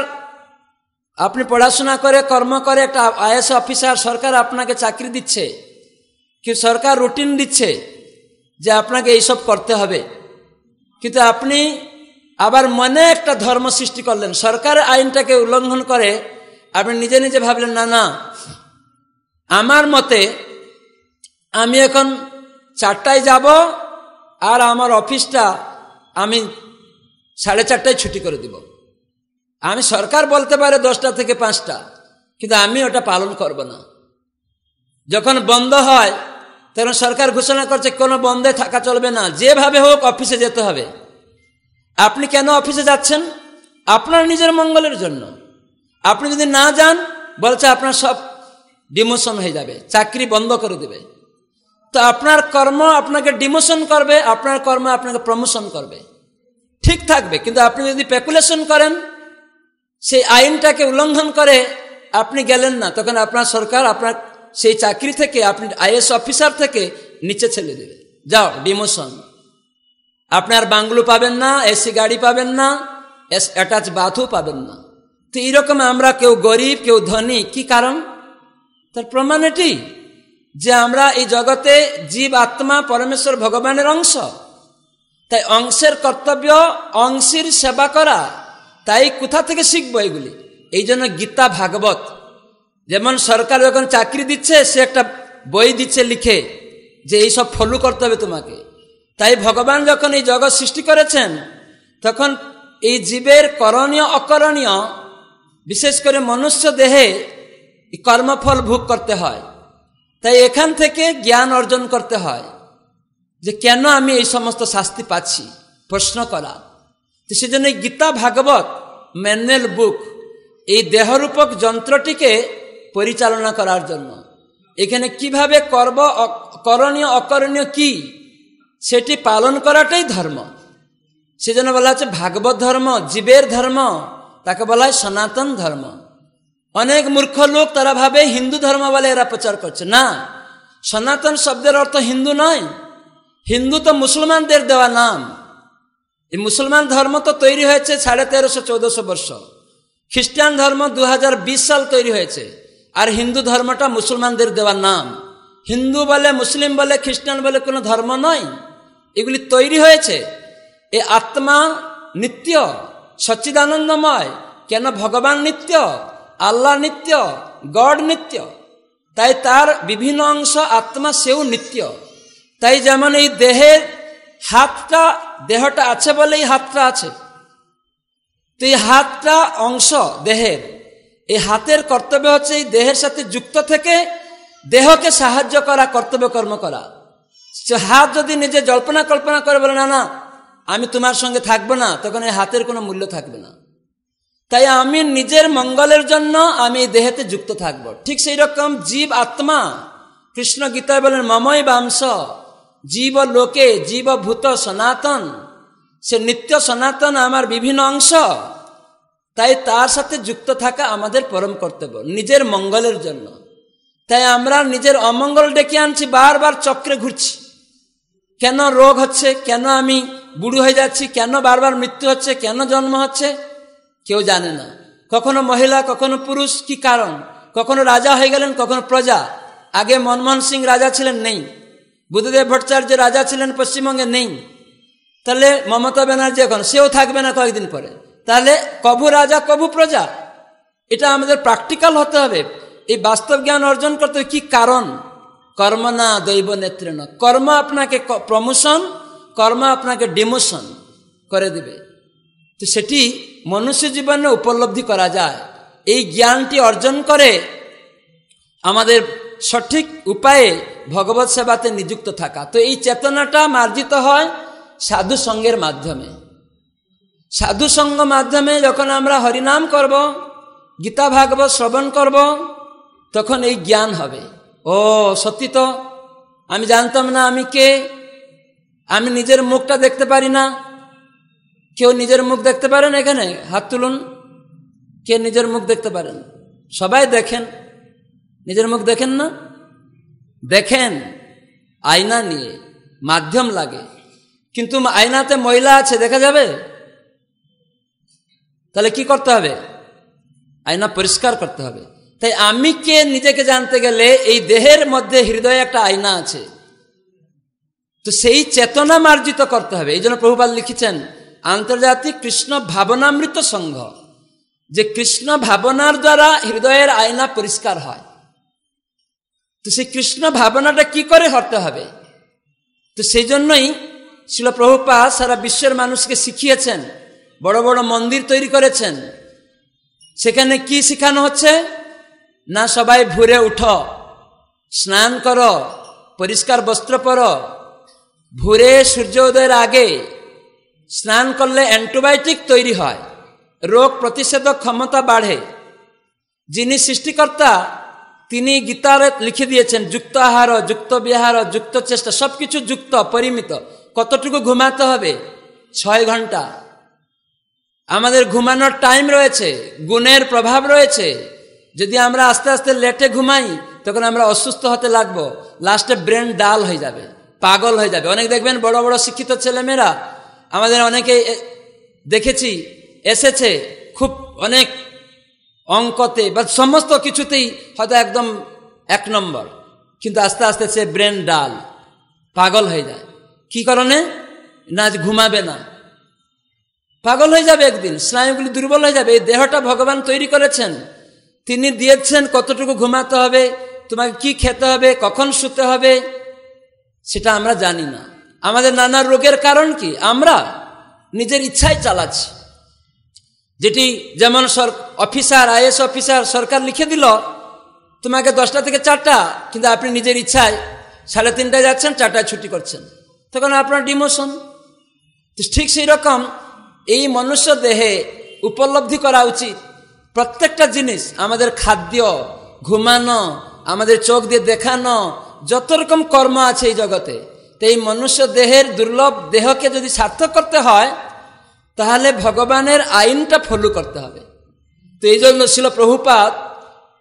আপনি পড়াশোনা করে কর্ম করে একটা আইএস অফিসার সরকার আপনাকে চাকরি দিচ্ছে কি সরকার রুটিন দিচ্ছে যে আপনাকে এইসব করতে হবে কিন্তু আপনি আবার মনে একটা ধর্ম সৃষ্টি করলেন সরকার আইনটাকে উল্লঙ্ঘন করে আপনি নিজে নিজে ভাবলেন না না আমার মতে আমি এখন চারটায় যাব আর আমার অফিসটা আমি সাড়ে চারটায় ছুটি করে দিব আমি সরকার বলতে পারে দশটা থেকে পাঁচটা কিন্তু আমি ওটা পালন করব না যখন বন্ধ হয় তখন সরকার ঘোষণা করছে কোনো বন্ধে থাকা চলবে না যেভাবে হোক অফিসে যেতে হবে আপনি কেন অফিসে যাচ্ছেন আপনার নিজের মঙ্গলের জন্য আপনি যদি না যান বলছে আপনার সব ডিমোশন হয়ে যাবে চাকরি বন্ধ করে দেবে তো আপনার কর্ম আপনাকে ডিমোশন করবে আপনার কর্ম আপনাকে প্রমোশন করবে ঠিক থাকবে কিন্তু আপনি যদি প্যাকুলেশন করেন সেই আইনটাকে উল্লঙ্ঘন করে আপনি গেলেন না তখন আপনার সরকার আপনার সেই চাকরি থেকে আপনি আইএস অফিসার থেকে নিচে ছেড়ে দেবে যাও ডিমোশন আপনার বাংলো পাবেন না এসি গাড়ি পাবেন না অ্যাটাচ বাথও পাবেন না তো এইরকম আমরা কেউ গরিব কেউ ধনী কি কারণ তার প্রমাণ এটি যে আমরা এই জগতে জীব আত্মা পরমেশ্বর ভগবানের অংশ তাই অংশের কর্তব্য অংশের সেবা করা তাই কোথা থেকে শিখবো এগুলি এই জন্য গীতা ভাগবত যেমন সরকার যখন চাকরি দিচ্ছে সে একটা বই দিচ্ছে লিখে যে এইসব ফলো করতে হবে তোমাকে তাই ভগবান যখন এই জগৎ সৃষ্টি করেছেন তখন এই জীবের করণীয় অকরণীয় বিশেষ করে মনুষ্য দেহে কর্মফল ভোগ করতে হয় তাই এখান থেকে জ্ঞান অর্জন করতে হয় যে কেন আমি এই সমস্ত শাস্তি পাচ্ছি প্রশ্ন করা তো সেজন্য গীতা ভাগবত ম্যানুয়াল বুক এই দেহরূপক যন্ত্রটিকে পরিচালনা করার জন্য এখানে কিভাবে কর্ম করণীয় অকরণীয় কী সেটি পালন করাটাই ধর্ম সেজন্য বলা হচ্ছে ভাগবত ধর্ম জীবের ধর্ম তাকে বলা হয় সনাতন ধর্ম অনেক মূর্খ লোক তারা ভাবে হিন্দু ধর্ম বলে এরা প্রচার করছে না সনাতন শব্দের অর্থ হিন্দু নয় হিন্দু তো মুসলমানদের দেওয়া নাম এই মুসলমান ধর্ম তো তৈরি হয়েছে সাড়ে তেরোশো চৌদ্দশো বর্ষ খ্রিস্টান ধর্ম দু সাল তৈরি হয়েছে আর হিন্দু ধর্মটা মুসলমানদের দেওয়া নাম হিন্দু বলে মুসলিম বলে খ্রিস্টান বলে কোনো ধর্ম নয় এগুলি তৈরি হয়েছে এ আত্মা নিত্য সচ্চিদানন্দময় কেন ভগবান নিত্য আল্লাহ নিত্য গড নিত্য তাই তার বিভিন্ন অংশ আত্মা সেও নিত্য তাই যেমন এই দেহের হাতটা দেহটা আছে বলে এই হাতটা আছে তো এই হাতটা অংশ দেহের এই হাতের কর্তব্য হচ্ছে এই দেহের সাথে যুক্ত থেকে দেহকে সাহায্য করা কর্তব্য কর্ম করা হাত যদি নিজে জল্পনা কল্পনা করে বলে না না আমি তোমার সঙ্গে থাকবো না তখন এই হাতের কোনো মূল্য থাকবে না তাই আমি নিজের মঙ্গলের জন্য আমি দেহেতে যুক্ত থাকব ঠিক সেই রকম জীব আত্মা কৃষ্ণ গীতায় বলেন মময় বাংশ জীব লোকে জীব ভূত সনাতন সে নিত্য সনাতন আমার বিভিন্ন অংশ তাই তার সাথে যুক্ত থাকা আমাদের পরম কর্তব্য নিজের মঙ্গলের জন্য তাই আমরা নিজের অমঙ্গল ডেকে আনছি বারবার চক্রে ঘুরছি কেন রোগ হচ্ছে কেন আমি বুড়ো হয়ে যাচ্ছি কেন বারবার মৃত্যু হচ্ছে কেন জন্ম হচ্ছে কেউ জানে না কখনো মহিলা কখনো পুরুষ কি কারণ কখনো রাজা হয়ে গেলেন কখনো প্রজা আগে মনমোহন সিং রাজা ছিলেন নেই বুদ্ধদেব ভট্টাচার্য রাজা ছিলেন পশ্চিমবঙ্গে নেই তাহলে মমতা ব্যানার্জি এখন সেও থাকবে না কয়েকদিন পরে তাহলে কভু রাজা কভু প্রজা এটা আমাদের প্র্যাকটিক্যাল হতে হবে এই বাস্তব জ্ঞান অর্জন করতে কি কারণ কর্ম না দৈব নেত্রেণ কর্ম আপনাকে প্রমোশন কর্ম আপনাকে ডিমোশন করে দেবে তো সেটি মনুষ্য জীবনে উপলব্ধি করা যায় এই জ্ঞানটি অর্জন করে আমাদের সঠিক উপায়ে ভগবত সেবাতে নিযুক্ত থাকা তো এই চেতনাটা মার্জিত হয় সাধু সঙ্গের মাধ্যমে সাধু সঙ্গ মাধ্যমে যখন আমরা হরিনাম করব গীতা ভাগবত শ্রবণ করব তখন এই জ্ঞান হবে ও সত্যি তো আমি জানতাম না আমি কে আমি নিজের মুখটা দেখতে পারি না কেউ নিজের মুখ দেখতে পারেন এখানে হাত তুলুন কে নিজের মুখ দেখতে পারেন সবাই দেখেন নিজের মুখ দেখেন না দেখেন আয়না নিয়ে মাধ্যম লাগে কিন্তু আয়নাতে মহিলা আছে দেখা যাবে তাহলে কি করতে হবে আয়না পরিষ্কার করতে হবে তাই আমি কে নিজেকে জানতে গেলে এই দেহের মধ্যে হৃদয়ে একটা আয়না আছে তো সেই চেতনা মার্জিত করতে হবে এই জন্য প্রভুপাল লিখেছেন আন্তর্জাতিক কৃষ্ণ ভাবনামৃত সংঘ যে কৃষ্ণ ভাবনার দ্বারা হৃদয়ের আয়না পরিষ্কার হয় তো সেই কৃষ্ণ ভাবনাটা কি করে হতে হবে তো সেই জন্যই শিল প্রভুপা সারা বিশ্বের মানুষকে শিখিয়েছেন বড় বড় মন্দির তৈরি করেছেন সেখানে কি শিখানো হচ্ছে না সবাই ভুরে উঠো স্নান করো পরিষ্কার বস্ত্র পর ভোরে সূর্যোদয়ের আগে স্নান করলে অ্যান্টিবায়োটিক তৈরি হয় রোগ প্রতিষেধক ক্ষমতা বাড়ে যিনি সৃষ্টিকর্তা তিনি গীতারে লিখে দিয়েছেন যুক্ত আহার যুক্ত বিহার যুক্ত চেষ্টা সব কিছু যুক্ত পরিমিত কতটুকু ঘুমাতে হবে ছয় ঘন্টা আমাদের ঘুমানোর টাইম রয়েছে গুণের প্রভাব রয়েছে যদি আমরা আস্তে আস্তে লেটে ঘুমাই তখন আমরা অসুস্থ হতে লাগবো লাস্টে ব্রেন ডাল হয়ে যাবে পাগল হয়ে যাবে অনেক দেখবেন বড় বড় শিক্ষিত ছেলেমেয়েরা আমাদের অনেকে দেখেছি এসেছে খুব অনেক অঙ্কতে বা সমস্ত কিছুতেই হয়তো একদম এক নম্বর কিন্তু আস্তে আস্তে সে ব্রেন ডাল পাগল হয়ে যায় কি কারণে না ঘুমাবে না পাগল হয়ে যাবে একদিন স্নায়ুগুলি দুর্বল হয়ে যাবে এই দেহটা ভগবান তৈরি করেছেন তিনি দিয়েছেন কতটুকু ঘুমাতে হবে তোমাকে কি খেতে হবে কখন শুতে হবে সেটা আমরা জানি না আমাদের নানা রোগের কারণ কি আমরা নিজের ইচ্ছায় চালাচ্ছি যেটি যেমন অফিসার আইএস অফিসার সরকার লিখে দিল তোমাকে দশটা থেকে চারটা কিন্তু আপনি নিজের ইচ্ছায় সাড়ে তিনটায় যাচ্ছেন চারটায় ছুটি করছেন তখন আপনার ডিমোশন ঠিক সেই রকম এই মনুষ্য দেহে উপলব্ধি করা উচিত প্রত্যেকটা জিনিস আমাদের খাদ্য ঘুমানো আমাদের চোখ দিয়ে দেখানো যত রকম কর্ম আছে এই জগতে তো এই মনুষ্য দেহের দুর্লভ দেহকে যদি সার্থক করতে হয় তাহলে ভগবানের আইনটা ফলো করতে হবে তো এই জন্য ছিল প্রভুপাত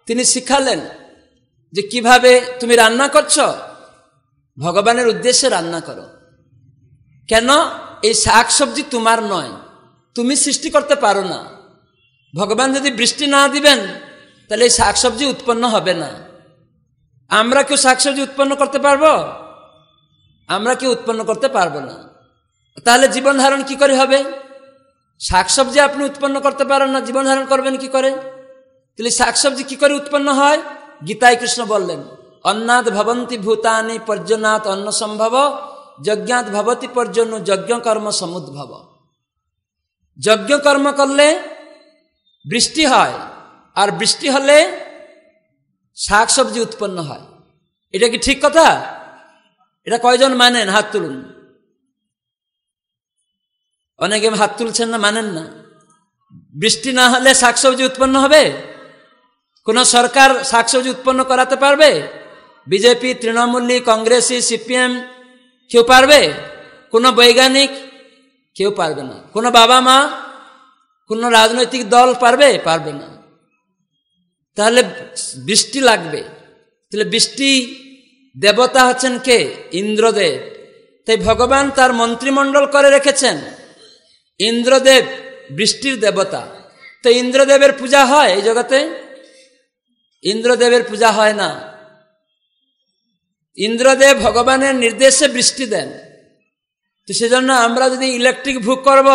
তিনি শিখালেন যে কিভাবে তুমি রান্না করছ ভগবানের উদ্দেশ্যে রান্না করো কেন এই শাক সবজি তোমার নয় তুমি সৃষ্টি করতে পারো না ভগবান যদি বৃষ্টি না দিবেন তাহলে এই শাকসবজি উৎপন্ন হবে না আমরা কেউ শাকসবজি উৎপন্ন করতে পারবো আমরা কেউ উৎপন্ন করতে পারবো না তাহলে জীবন ধারণ কি করে হবে শাকসবজি আপনি উৎপন্ন করতে পারেন না জীবন ধারণ করবেন কি করে তাহলে শাকসবজি কি করে উৎপন্ন হয় গীতায় কৃষ্ণ বললেন অন্নাদ ভবন্তি ভূতানি পর্যনাথ অন্ন সম্ভব যজ্ঞাত ভবতি পর্যন্য যজ্ঞ কর্ম সমুদ্ভব যজ্ঞ কর্ম করলে বৃষ্টি হয় আর বৃষ্টি হলে শাকসবজি উৎপন্ন হয় এটা কি ঠিক কথা এটা কয়জন মানেন হাত তুলুন অনেকে হাত তুলছেন না মানেন না বৃষ্টি না হলে শাকসবজি উৎপন্ন হবে কোনো সরকার শাকসবজি উৎপন্ন করাতে পারবে বিজেপি তৃণমূল কংগ্রেসি সিপিএম কেউ পারবে কোনো বৈজ্ঞানিক কেউ পারবে না কোনো বাবা মা কোনো রাজনৈতিক দল পারবে পারবে না তাহলে বৃষ্টি লাগবে তাহলে বৃষ্টি দেবতা হচ্ছেন কে ইন্দ্রদেব তাই ভগবান তার মন্ত্রিমণ্ডল করে রেখেছেন ইন্দ্রদেব বৃষ্টির দেবতা তো ইন্দ্রদেবের পূজা হয় এই জগতে ইন্দ্রদেবের পূজা হয় না ইন্দ্রদেব ভগবানের নির্দেশে বৃষ্টি দেন তো সেজন্য আমরা যদি ইলেকট্রিক ভোগ করব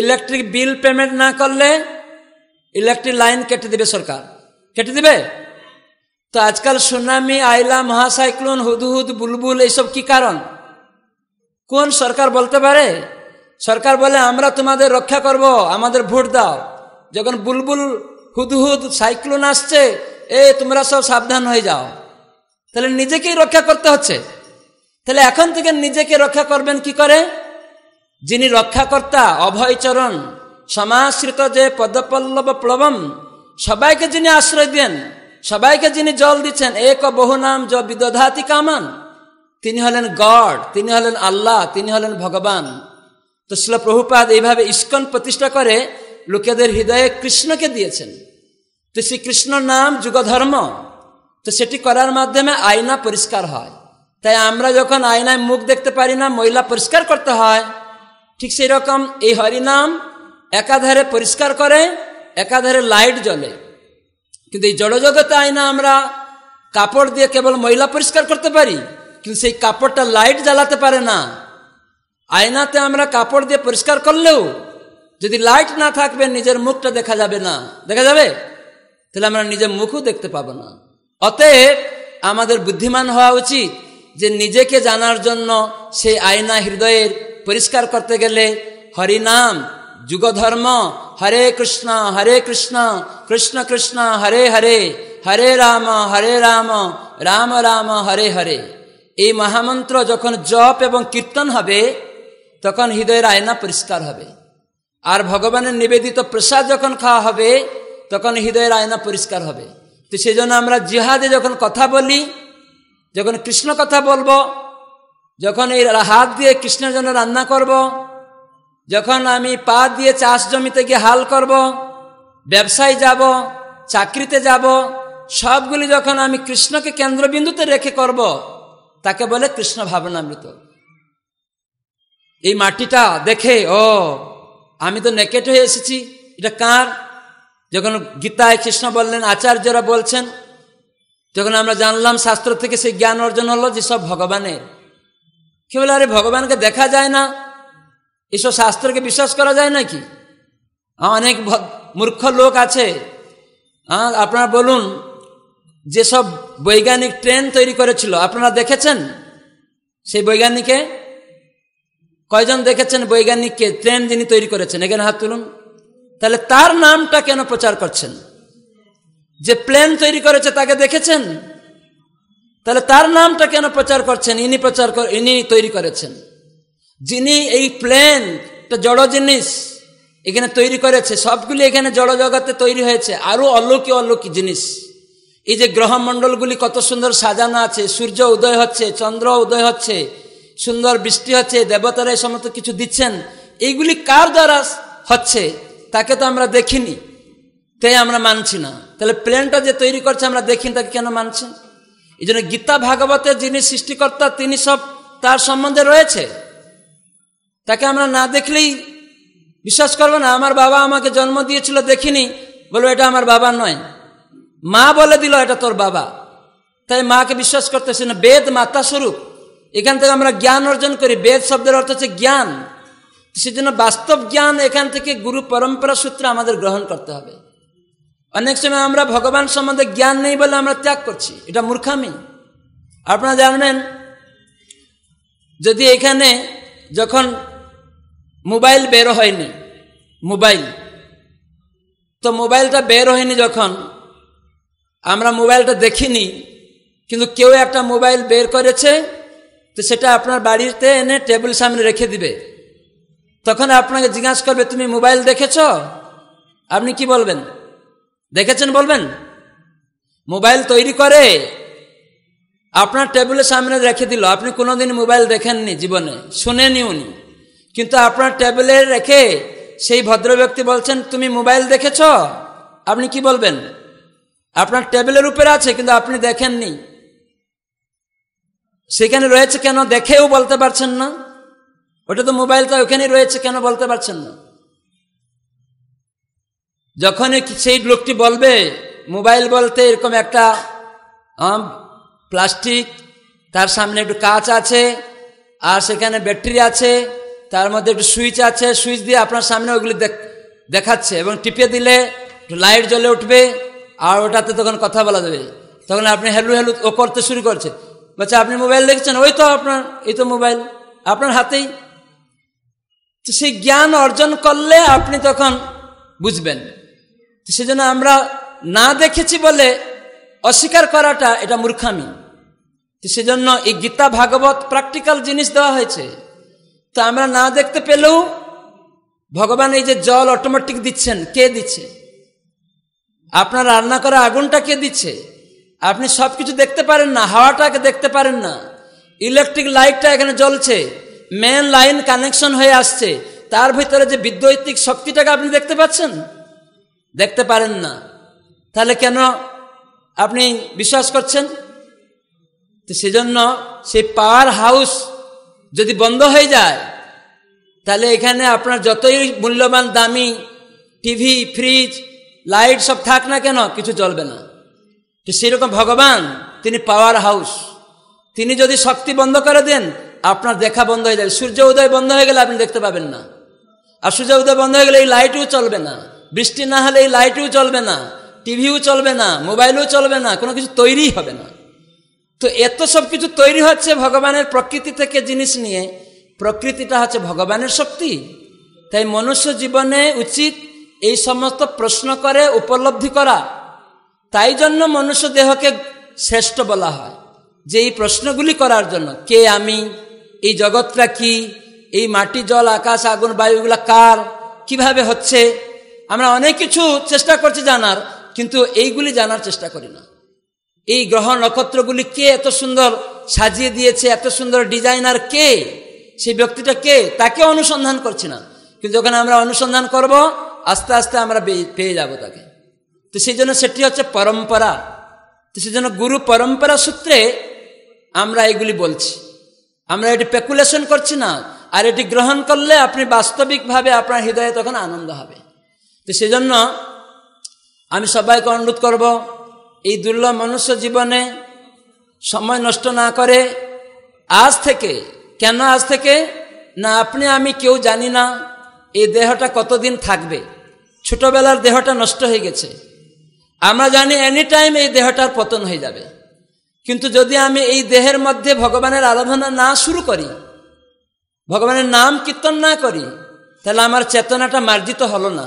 ইলেকট্রিক বিল পেমেন্ট না করলে ইলেকট্রিক লাইন কেটে দেবে সরকার কেটে দেবে তো আজকাল সুনামি আইলা মহাসাইক্লোন হুদহুদ বুলবুল এইসব কি কারণ কোন সরকার বলতে পারে সরকার বলে আমরা তোমাদের রক্ষা করব আমাদের ভোট দাও যখন বুলবুল হুদহুদ সাইক্লোন আসছে এ তোমরা সব সাবধান হয়ে যাও তাহলে নিজেকেই রক্ষা করতে হচ্ছে তাহলে এখন থেকে নিজেকে রক্ষা করবেন কি করে যিনি রক্ষাকর্তা অভয়চরণ সমাশ্রিত যে পদপল্লব প্লবম সবাইকে যিনি আশ্রয় দেন সবাইকে যিনি জল দিচ্ছেন এক বহু নাম য বিদধাতি কামান তিনি হলেন গড তিনি হলেন আল্লাহ তিনি হলেন ভগবান তো শিল প্রভুপাদ এইভাবে ইস্কন প্রতিষ্ঠা করে লোকেদের হৃদয়ে কৃষ্ণকে দিয়েছেন তো সেই কৃষ্ণ নাম যুগধর্ম তো সেটি করার মাধ্যমে আয়না পরিষ্কার হয় তাই আমরা যখন আয়নায় মুখ দেখতে পারি না মহিলা পরিষ্কার করতে হয় ঠিক সেই রকম এই হরিনাম একাধারে পরিষ্কার করে একাধারে লাইট জ্বলে কিন্তু এই জড়জগতে আয়না আমরা কাপড় দিয়ে কেবল ময়লা পরিষ্কার করতে পারি কিন্তু সেই কাপড়টা লাইট জ্বালাতে পারে না আয়নাতে আমরা কাপড় দিয়ে পরিষ্কার করলেও যদি লাইট না থাকবে নিজের মুখটা দেখা যাবে না দেখা যাবে তাহলে আমরা নিজের মুখও দেখতে পাবো না অতএব আমাদের বুদ্ধিমান হওয়া উচিত যে নিজেকে জানার জন্য সেই আয়না হৃদয়ের পরিষ্কার করতে গেলে হরিনাম যুগধর্ম হরে কৃষ্ণ হরে কৃষ্ণ কৃষ্ণ কৃষ্ণ হরে হরে হরে রাম হরে রাম রাম রাম হরে হরে এই মহামন্ত্র যখন জপ এবং কীর্তন হবে তখন হৃদয়ের আয়না পরিষ্কার হবে আর ভগবানের নিবেদিত প্রসাদ যখন খাওয়া হবে তখন হৃদয়ের আয়না পরিষ্কার হবে তো সেজন্য আমরা জিহাদে যখন কথা বলি যখন কৃষ্ণ কথা বলবো যখন এই হাত দিয়ে কৃষ্ণের জন্য রান্না করব। যখন আমি পা দিয়ে চাষ জমিতে গিয়ে হাল করব। ব্যবসায় যাব চাকরিতে যাব সবগুলি যখন আমি কৃষ্ণকে কেন্দ্রবিন্দুতে রেখে করব। তাকে বলে কৃষ্ণ ভাবনামৃত এই মাটিটা দেখে ও আমি তো নেকেট হয়ে এসেছি এটা কার যখন গীতায় কৃষ্ণ বললেন আচার্যরা বলছেন যখন আমরা জানলাম শাস্ত্র থেকে সেই জ্ঞান অর্জন হলো যে সব ভগবানের কি বলে আরে ভগবানকে দেখা যায় না এসব শাস্ত্রকে বিশ্বাস করা যায় নাকি হ্যাঁ অনেক মূর্খ লোক আছে হ্যাঁ আপনারা বলুন যেসব বৈজ্ঞানিক ট্রেন তৈরি করেছিল আপনারা দেখেছেন সেই বৈজ্ঞানিকে কয়জন দেখেছেন বৈজ্ঞানিককে ট্রেন যিনি তৈরি করেছেন এখানে হাত তুলুন তাহলে তার নামটা কেন প্রচার করছেন যে প্লেন তৈরি করেছে তাকে দেখেছেন তাহলে তার নামটা কেন প্রচার করছেন ইনি প্রচার ইনি তৈরি করেছেন যিনি এই প্লেন জড় জিনিস এখানে তৈরি করেছে সবগুলি এখানে জড় জগতে তৈরি হয়েছে আরো অলৌকিক অলৌকিক জিনিস এই যে গ্রহমণ্ডলগুলি কত সুন্দর সাজানো আছে সূর্য উদয় হচ্ছে চন্দ্র উদয় হচ্ছে সুন্দর বৃষ্টি হচ্ছে দেবতারা এই সমস্ত কিছু দিচ্ছেন এইগুলি কার দ্বারা হচ্ছে তাকে তো আমরা দেখিনি তাই আমরা মানছি না তাহলে প্লেনটা যে তৈরি করছে আমরা দেখিনি তাকে কেন মানছেন এই জন্য গীতা ভাগবতের যিনি সৃষ্টিকর্তা তিনি সব তার সম্বন্ধে রয়েছে তাকে আমরা না দেখলেই বিশ্বাস করবো না আমার বাবা আমাকে জন্ম দিয়েছিল দেখিনি বলবো এটা আমার বাবা নয় মা বলে দিল এটা তোর বাবা তাই মাকে বিশ্বাস করতেছে না বেদ মাতা স্বরূপ এখান থেকে আমরা জ্ঞান অর্জন করি বেদ শব্দের অর্থ হচ্ছে জ্ঞান সেজন্য বাস্তব জ্ঞান এখান থেকে গুরু পরম্পরা সূত্রে আমাদের গ্রহণ করতে হবে অনেক সময় আমরা ভগবান সম্বন্ধে জ্ঞান নেই বলে আমরা ত্যাগ করছি এটা মূর্খামি আপনারা জানবেন যদি এখানে যখন মোবাইল বের হয়নি মোবাইল তো মোবাইলটা বের হয়নি যখন আমরা মোবাইলটা দেখিনি কিন্তু কেউ একটা মোবাইল বের করেছে তো সেটা আপনার বাড়িতে এনে টেবিল সামনে রেখে দিবে তখন আপনাকে জিজ্ঞাসা করবে তুমি মোবাইল দেখেছ আপনি কি বলবেন দেখেছেন বলবেন মোবাইল তৈরি করে আপনার টেবিলের সামনে রেখে দিল আপনি কোনোদিন মোবাইল দেখেননি জীবনে শুনেনি উনি কিন্তু আপনার টেবিলে রেখে সেই ভদ্র ব্যক্তি বলছেন তুমি মোবাইল দেখেছ আপনি কি বলবেন আপনার টেবিলের উপরে আছে কিন্তু আপনি দেখেননি সেখানে রয়েছে কেন দেখেও বলতে পারছেন না ওটা তো মোবাইলটা ওখানেই রয়েছে কেন বলতে পারছেন না যখন সেই লোকটি বলবে মোবাইল বলতে এরকম একটা প্লাস্টিক তার সামনে একটু কাঁচ আছে আর সেখানে ব্যাটারি আছে তার মধ্যে একটু সুইচ আছে সুইচ দিয়ে আপনার সামনে ওইগুলি দেখাচ্ছে এবং টিপে দিলে একটু লাইট জ্বলে উঠবে আর ওটাতে তখন কথা বলা যাবে তখন আপনি হেলু হেলু ও করতে শুরু করছে বলছে আপনি মোবাইল দেখছেন ওই তো আপনার এই তো মোবাইল আপনার হাতেই তো সেই জ্ঞান অর্জন করলে আপনি তখন বুঝবেন সেজন্য আমরা না দেখেছি বলে অস্বীকার করাটা এটা মূর্খামি তো সেজন্য এই গীতা ভাগবত প্র্যাকটিক্যাল জিনিস দেওয়া হয়েছে তো আমরা না দেখতে পেলেও ভগবান এই যে জল অটোমেটিক দিচ্ছেন কে দিচ্ছে আপনার রান্না করা আগুনটা কে দিচ্ছে আপনি সব কিছু দেখতে পারেন না হাওয়াটাকে দেখতে পারেন না ইলেকট্রিক লাইটটা এখানে জ্বলছে মেন লাইন কানেকশন হয়ে আসছে তার ভিতরে যে বিদ্যৈতিক শক্তিটাকে আপনি দেখতে পাচ্ছেন দেখতে পারেন না তাহলে কেন আপনি বিশ্বাস করছেন তো সেজন্য সেই পাওয়ার হাউস যদি বন্ধ হয়ে যায় তাহলে এখানে আপনার যতই মূল্যবান দামি টিভি ফ্রিজ লাইট সব থাক না কেন কিছু চলবে না তো সেরকম ভগবান তিনি পাওয়ার হাউস তিনি যদি শক্তি বন্ধ করে দেন আপনার দেখা বন্ধ হয়ে যাবে সূর্য উদয় বন্ধ হয়ে গেলে আপনি দেখতে পাবেন না আর সূর্য উদয় বন্ধ হয়ে গেলে এই লাইটও চলবে না বৃষ্টি না হলে এই লাইটও চলবে না টিভিও চলবে না মোবাইলও চলবে না কোনো কিছু তৈরি হবে না তো এত সব কিছু তৈরি হচ্ছে ভগবানের প্রকৃতি থেকে জিনিস নিয়ে প্রকৃতিটা হচ্ছে ভগবানের শক্তি তাই মনুষ্য জীবনে উচিত এই সমস্ত প্রশ্ন করে উপলব্ধি করা তাই জন্য মনুষ্য দেহকে শ্রেষ্ঠ বলা হয় যে এই প্রশ্নগুলি করার জন্য কে আমি এই জগৎটা কি এই মাটি জল আকাশ আগুন বায়ুগুলা কার কিভাবে হচ্ছে আমরা অনেক কিছু চেষ্টা করছি জানার কিন্তু এইগুলি জানার চেষ্টা করি না এই গ্রহ নক্ষত্রগুলি কে এত সুন্দর সাজিয়ে দিয়েছে এত সুন্দর ডিজাইনার কে সেই ব্যক্তিটা কে তাকে অনুসন্ধান করছি না কিন্তু ওখানে আমরা অনুসন্ধান করব আস্তে আস্তে আমরা পেয়ে যাব তাকে তো সেই জন্য সেটি হচ্ছে পরম্পরা তো সেই জন্য গুরু পরম্পরা সূত্রে আমরা এগুলি বলছি আমরা এটি পেকুলেশন করছি না আর এটি গ্রহণ করলে আপনি বাস্তবিকভাবে আপনার হৃদয়ে তখন আনন্দ হবে তো সেজন্য আমি সবাইকে অনুরোধ করব এই দুর্লভ মনুষ্য জীবনে সময় নষ্ট না করে আজ থেকে কেন আজ থেকে না আপনি আমি কেউ জানি না এই দেহটা কতদিন থাকবে ছোটবেলার দেহটা নষ্ট হয়ে গেছে আমরা জানি এনি টাইম এই দেহটার পতন হয়ে যাবে কিন্তু যদি আমি এই দেহের মধ্যে ভগবানের আরাধনা না শুরু করি ভগবানের নাম কীর্তন না করি তাহলে আমার চেতনাটা মার্জিত হলো না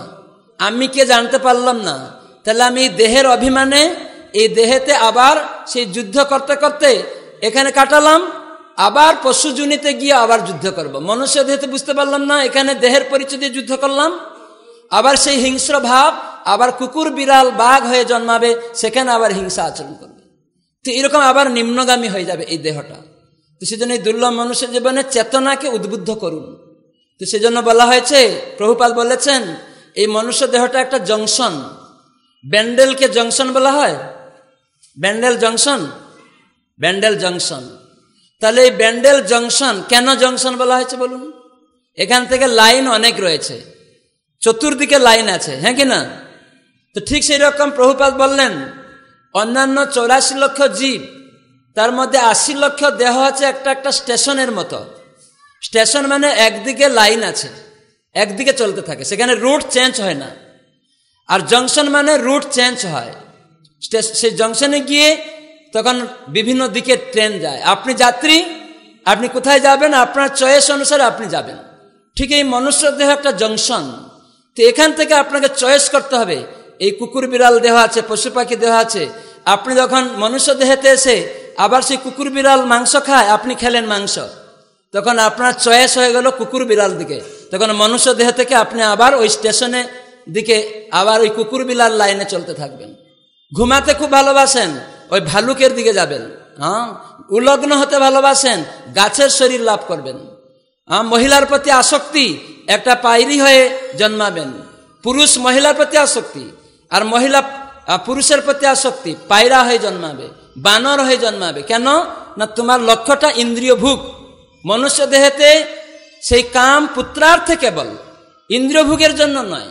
আমি কে জানতে পারলাম না তাহলে আমি দেহের অভিমানে এই দেহেতে আবার সেই যুদ্ধ করতে করতে এখানে কাটালাম আবার পশু জুনিতে গিয়ে আবার যুদ্ধ করব। মনুষ্য দেহেতে বুঝতে পারলাম না এখানে দেহের পরিচয় দিয়ে যুদ্ধ করলাম আবার সেই হিংস্র ভাব আবার কুকুর বিড়াল বাঘ হয়ে জন্মাবে সেখানে আবার হিংসা আচরণ করবে তো এরকম আবার নিম্নগামী হয়ে যাবে এই দেহটা তো সেজন্য এই দুর্লভ মনুষ্য জীবনে চেতনাকে উদ্বুদ্ধ করুন তো সেজন্য বলা হয়েছে প্রভুপাল বলেছেন এই মনুষ্য দেহটা একটা জংশন ব্যান্ডেলকে জংশন বলা হয় ব্যান্ডেল জংশন ব্যান্ডেল জংশন তাহলে এই ব্যান্ডেল জংশন কেন জংশন বলা হয়েছে বলুন এখান থেকে লাইন অনেক রয়েছে চতুর্দিকে লাইন আছে হ্যাঁ কি না তো ঠিক সেই রকম প্রভুপাত বললেন অন্যান্য চৌরাশি লক্ষ জীব তার মধ্যে আশি লক্ষ দেহ আছে একটা একটা স্টেশনের মতো স্টেশন মানে একদিকে লাইন আছে একদিকে চলতে থাকে সেখানে রুট চেঞ্জ হয় না আর জংশন মানে রুট চেঞ্জ হয় সেই জংশনে গিয়ে তখন বিভিন্ন দিকে ট্রেন যায় আপনি যাত্রী আপনি কোথায় যাবেন আপনার চয়েস অনুসারে আপনি যাবেন ঠিক এই মনুষ্য দেহ একটা জংশন তো এখান থেকে আপনাকে চয়েস করতে হবে এই কুকুর বিড়াল দেহ আছে পশু পাখি দেহ আছে আপনি যখন মনুষ্য দেহেতে এসে আবার সেই কুকুর বিড়াল মাংস খায় আপনি খেলেন মাংস তখন আপনার চয়েস হয়ে গেল কুকুর বিড়াল দিকে তখন মনুষ্য দেহ থেকে আপনি আবার ওই স্টেশনে দিকে আবার ওই কুকুর বিড়াল লাইনে চলতে থাকবেন ঘুমাতে খুব ভালোবাসেন ওই ভালুকের দিকে যাবেন হ্যাঁ উলগ্ন হতে ভালোবাসেন গাছের শরীর লাভ করবেন মহিলার প্রতি আসক্তি একটা পায়রি হয়ে জন্মাবেন পুরুষ মহিলার প্রতি আসক্তি আর মহিলা পুরুষের প্রতি আসক্তি পায়রা হয়ে জন্মাবে বানর হয়ে জন্মাবে কেন না তোমার লক্ষ্যটা ইন্দ্রিয় ভুক মনুষ্য দেহেতে সেই কাম পুত্রার্থে কেবল ইন্দ্রভোগের জন্য নয়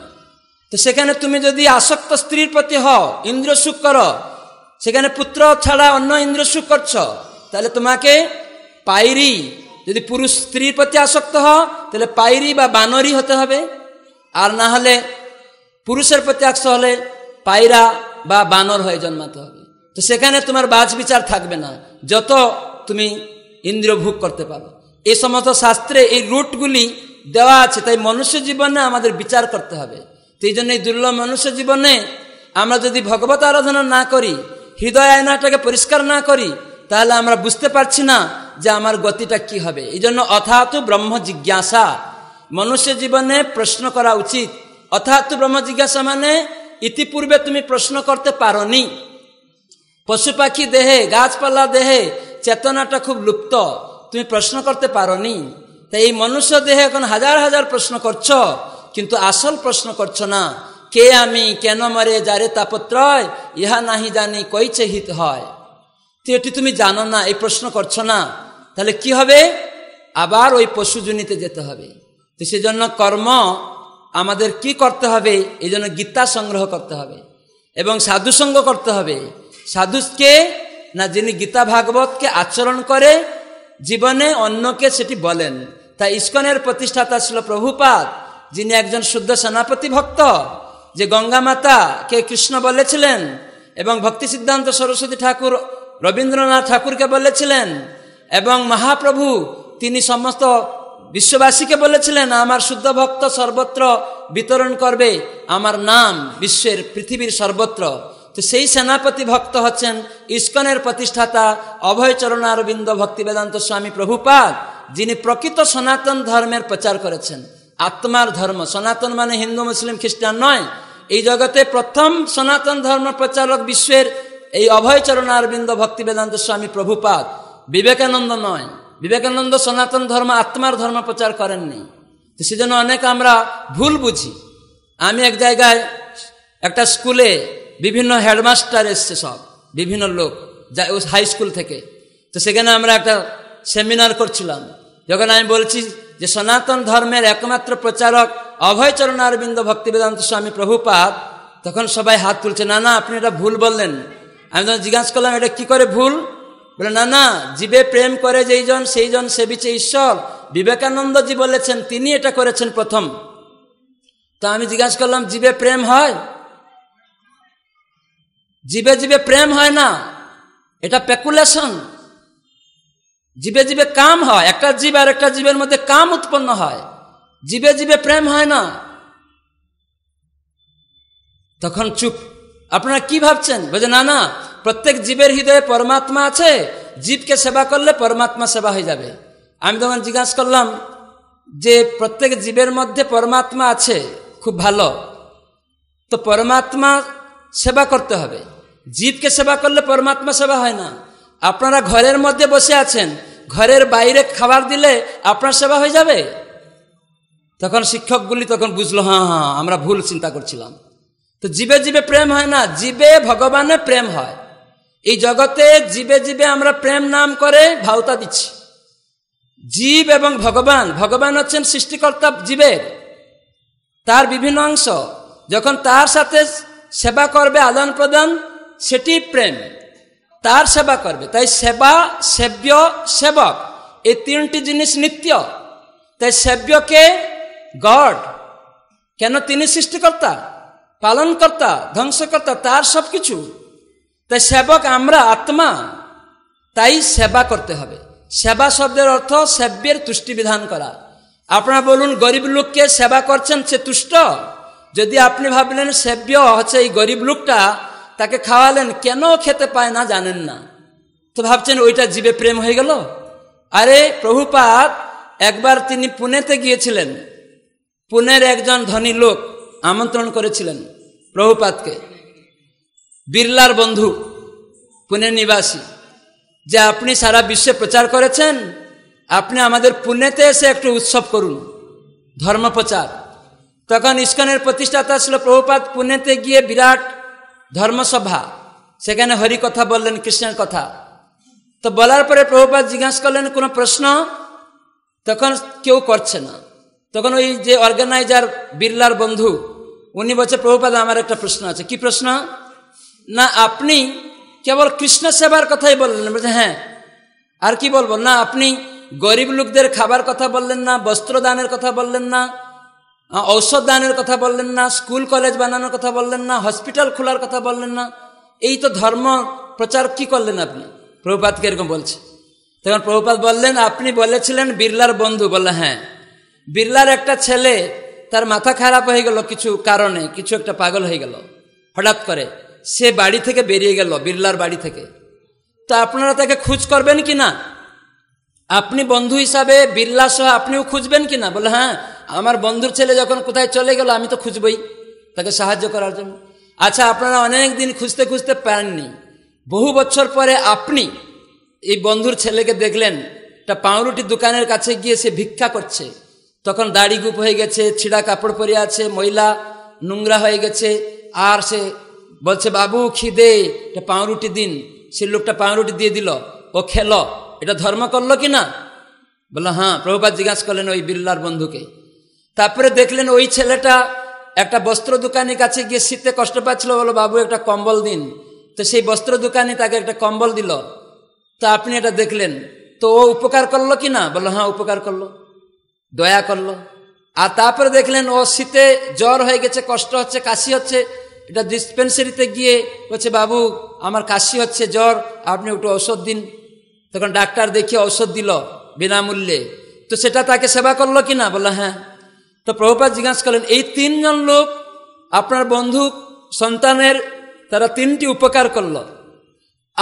তো সেখানে তুমি যদি আসক্ত স্ত্রীর প্রতি হও ইন্দ্র সুখ করো সেখানে পুত্র ছাড়া অন্য ইন্দ্র করছ তাহলে তোমাকে পাইরি যদি পুরুষ স্ত্রীর প্রতি আসক্ত হও তাহলে পাইরি বা বানরি হতে হবে আর না হলে পুরুষের প্রতি আসক্ত হলে পাইরা বা বানর হয়ে জন্মাতে হবে তো সেখানে তোমার বাজ বিচার থাকবে না যত তুমি ইন্দ্রভোগ করতে পারো এই সমস্ত শাস্ত্রে এই রুটগুলি দেওয়া আছে তাই মনুষ্য জীবনে আমাদের বিচার করতে হবে তো এই জন্য এই দুর্লভ মনুষ্য জীবনে আমরা যদি ভগবত আরাধনা না করি হৃদয় আয়নাটাকে পরিষ্কার না করি তাহলে আমরা বুঝতে পারছি না যে আমার গতিটা কি হবে এই জন্য অথাৎ ব্রহ্ম জিজ্ঞাসা মনুষ্য জীবনে প্রশ্ন করা উচিত অর্থাৎ ব্রহ্ম জিজ্ঞাসা মানে ইতিপূর্বে তুমি প্রশ্ন করতে পারনি পশু পাখি দেহে গাছপালা দেহে চেতনাটা খুব লুপ্ত তুমি প্রশ্ন করতে পারো নি তাই এই মনুষ্য দেহে এখন হাজার হাজার প্রশ্ন করছ কিন্তু আসল প্রশ্ন করছো না কে আমি কেন মরে যারে তাপত্রয় ইহা নাহি জানি কইছে হিত হয় তো এটি তুমি জানো না এই প্রশ্ন করছো না তাহলে কি হবে আবার ওই পশু জুনিতে যেতে হবে তো সেজন্য কর্ম আমাদের কি করতে হবে এই জন্য গীতা সংগ্রহ করতে হবে এবং সাধু সঙ্গ করতে হবে সাধুকে না যিনি গীতা ভাগবতকে আচরণ করে জীবনে অন্যকে সেটি বলেন তাই ইস্কনের প্রতিষ্ঠাতা ছিল প্রভুপাত যিনি একজন শুদ্ধ সেনাপতি ভক্ত যে গঙ্গা মাতা কে কৃষ্ণ বলেছিলেন এবং ভক্তি সিদ্ধান্ত সরস্বতী ঠাকুর রবীন্দ্রনাথ ঠাকুরকে বলেছিলেন এবং মহাপ্রভু তিনি সমস্ত বিশ্ববাসীকে বলেছিলেন আমার শুদ্ধ ভক্ত সর্বত্র বিতরণ করবে আমার নাম বিশ্বের পৃথিবীর সর্বত্র তো সেই সেনাপতি ভক্ত হচ্ছেন ইস্কনের প্রতিষ্ঠাতা অভয়চরণারবিন্দ ভক্তি বেদান্ত স্বামী প্রভুপাল যিনি প্রকৃত সনাতন ধর্মের প্রচার করেছেন আত্মার ধর্ম সনাতন মানে হিন্দু মুসলিম খ্রিস্টান নয় এই জগতে প্রথম সনাতন ধর্ম প্রচারক বিশ্বের এই অভয়চরণারবিন্দ ভক্তি বেদান্ত স্বামী প্রভুপাদ বিবেকানন্দ নয় বিবেকানন্দ সনাতন ধর্ম আত্মার ধর্ম প্রচার করেননি তো সেজন্য অনেক আমরা ভুল বুঝি আমি এক জায়গায় একটা স্কুলে বিভিন্ন হেডমাস্টার এসছে সব বিভিন্ন লোক যা হাই স্কুল থেকে তো সেখানে আমরা একটা সেমিনার করছিলাম যখন আমি বলছি যে সনাতন ধর্মের একমাত্র প্রচারক অভয়চরণ অরবিন্দ ভক্তিবেদান্ত স্বামী প্রভুপাত তখন সবাই হাত তুলছে না না আপনি এটা ভুল বললেন আমি তখন জিজ্ঞাসা করলাম এটা কি করে ভুল বলে না না জীবে প্রেম করে যেইজন সেইজন সেবিছে ঈশ্বর বিবেকানন্দজি বলেছেন তিনি এটা করেছেন প্রথম তো আমি জিজ্ঞাসা করলাম জীবে প্রেম হয় জীবে জীবে প্রেম হয় না এটা পেকুলেশন জীবে জীবে কাম হয় একটা জীব আর একটা জীবের মধ্যে কাম উৎপন্ন হয় জীবে জীবে প্রেম হয় না তখন চুপ আপনারা কি ভাবছেন বোঝে না না প্রত্যেক জীবের হৃদয়ে পরমাত্মা আছে জীবকে সেবা করলে পরমাত্মা সেবা হয়ে যাবে আমি তখন জিজ্ঞাসা করলাম যে প্রত্যেক জীবের মধ্যে পরমাত্মা আছে খুব ভালো তো পরমাত্মা সেবা করতে হবে জীবকে সেবা করলে পরমাত্মা সেবা হয় না আপনারা ঘরের মধ্যে বসে আছেন ঘরের বাইরে খাবার দিলে আপনার সেবা হয়ে যাবে তখন শিক্ষকগুলি তখন বুঝলো হ্যাঁ হ্যাঁ আমরা ভুল চিন্তা করছিলাম তো জীবে জীবে প্রেম হয় না জীবে ভগবানে প্রেম হয় এই জগতে জীবে জীবে আমরা প্রেম নাম করে ভাওতা দিচ্ছি জীব এবং ভগবান ভগবান হচ্ছেন সৃষ্টিকর্তা জীবের তার বিভিন্ন অংশ যখন তার সাথে সেবা করবে আদান প্রদান সেটি প্রেম তার সেবা করবে তাই সেবা সেব্য সেবক এই তিনটি জিনিস নিত্য তাই সেব্যকে গড কেন তিনি সৃষ্টিকর্তা পালনকর্তা ধ্বংসকর্তা তার সব কিছু তাই সেবক আমরা আত্মা তাই সেবা করতে হবে সেবা শব্দের অর্থ সেব্যের বিধান করা আপনারা বলুন গরিব লোককে সেবা করছেন সে তুষ্ট যদি আপনি ভাবলেন সেব্য হচ্ছে এই গরিব লোকটা তাকে খাওয়ালেন কেন খেতে পায় না জানেন না তো ভাবছেন ওইটা জীবে প্রেম হয়ে গেল আরে প্রভুপাত একবার তিনি পুনেতে গিয়েছিলেন পুনের একজন ধনী লোক আমন্ত্রণ করেছিলেন প্রভুপাতকে বিরলার বন্ধু পুনে নিবাসী যে আপনি সারা বিশ্বে প্রচার করেছেন আপনি আমাদের পুনেতে এসে একটু উৎসব করুন ধর্ম প্রচার তখন ইস্কনের প্রতিষ্ঠাতা ছিল প্রভুপাত পুনেতে গিয়ে বিরাট ধর্মসভা সেখানে হরি কথা বললেন কৃষ্ণের কথা তো বলার পরে প্রভুপাত জিজ্ঞাসা করলেন কোনো প্রশ্ন তখন কেউ করছে না তখন ওই যে অর্গানাইজার বিড়লার বন্ধু উনি বলছে প্রভুপাত আমার একটা প্রশ্ন আছে কি প্রশ্ন না আপনি কেবল কৃষ্ণ সেবার কথাই বললেন বলছে হ্যাঁ আর কি বলবো না আপনি গরিব লোকদের খাবার কথা বললেন না বস্ত্রদানের কথা বললেন না ঔষধ দানের কথা বললেন না স্কুল কলেজ বানানোর কথা বললেন না হসপিটাল খোলার কথা বললেন না এই তো ধর্ম প্রচার কি করলেন আপনি প্রভুপাতকে এরকম বলছে তখন প্রভুপাত বললেন আপনি বলেছিলেন বিড়লার বন্ধু বলে হ্যাঁ বিড়লার একটা ছেলে তার মাথা খারাপ হয়ে গেল কিছু কারণে কিছু একটা পাগল হয়ে গেল হঠাৎ করে সে বাড়ি থেকে বেরিয়ে গেল বিড়লার বাড়ি থেকে তা আপনারা তাকে খুঁজ করবেন কি না আপনি বন্ধু হিসাবে বিড়লা সহ আপনিও খুঁজবেন কি না বলে হ্যাঁ আমার বন্ধুর ছেলে যখন কোথায় চলে গেল আমি তো খুঁজবই তাকে সাহায্য করার জন্য আচ্ছা আপনারা অনেক দিন খুঁজতে খুঁজতে পাননি বহু বছর পরে আপনি এই বন্ধুর ছেলেকে দেখলেন তা পাউরুটি দোকানের কাছে গিয়ে সে ভিক্ষা করছে তখন দাড়ি গুপ হয়ে গেছে ছিঁড়া কাপড় পরে আছে মহিলা নোংরা হয়ে গেছে আর সে বলছে বাবু খিদে একটা পাউরুটি দিন সে লোকটা পাউরুটি দিয়ে দিল ও খেল এটা ধর্ম করলো কি না বললো হ্যাঁ প্রভুপাত জিজ্ঞাসা করলেন ওই বিল্লার বন্ধুকে তারপরে দেখলেন ওই ছেলেটা একটা বস্ত্র দোকানের কাছে গিয়ে শীতে কষ্ট পাচ্ছিল বলো বাবু একটা কম্বল দিন তো সেই বস্ত্র দোকানি তাকে একটা কম্বল দিল তো আপনি এটা দেখলেন তো ও উপকার করলো কি না বললো হ্যাঁ উপকার করলো দয়া করলো আর তারপরে দেখলেন ও শীতে জ্বর হয়ে গেছে কষ্ট হচ্ছে কাশি হচ্ছে এটা ডিসপেন্সারিতে গিয়ে বলছে বাবু আমার কাশি হচ্ছে জ্বর আপনি একটু ঔষধ দিন তখন ডাক্তার দেখিয়ে ঔষধ দিল বিনামূল্যে তো সেটা তাকে সেবা করলো কি না বললো হ্যাঁ তো প্রভুপাত জিজ্ঞাসা করলেন এই তিনজন লোক আপনার বন্ধু সন্তানের তারা তিনটি উপকার করল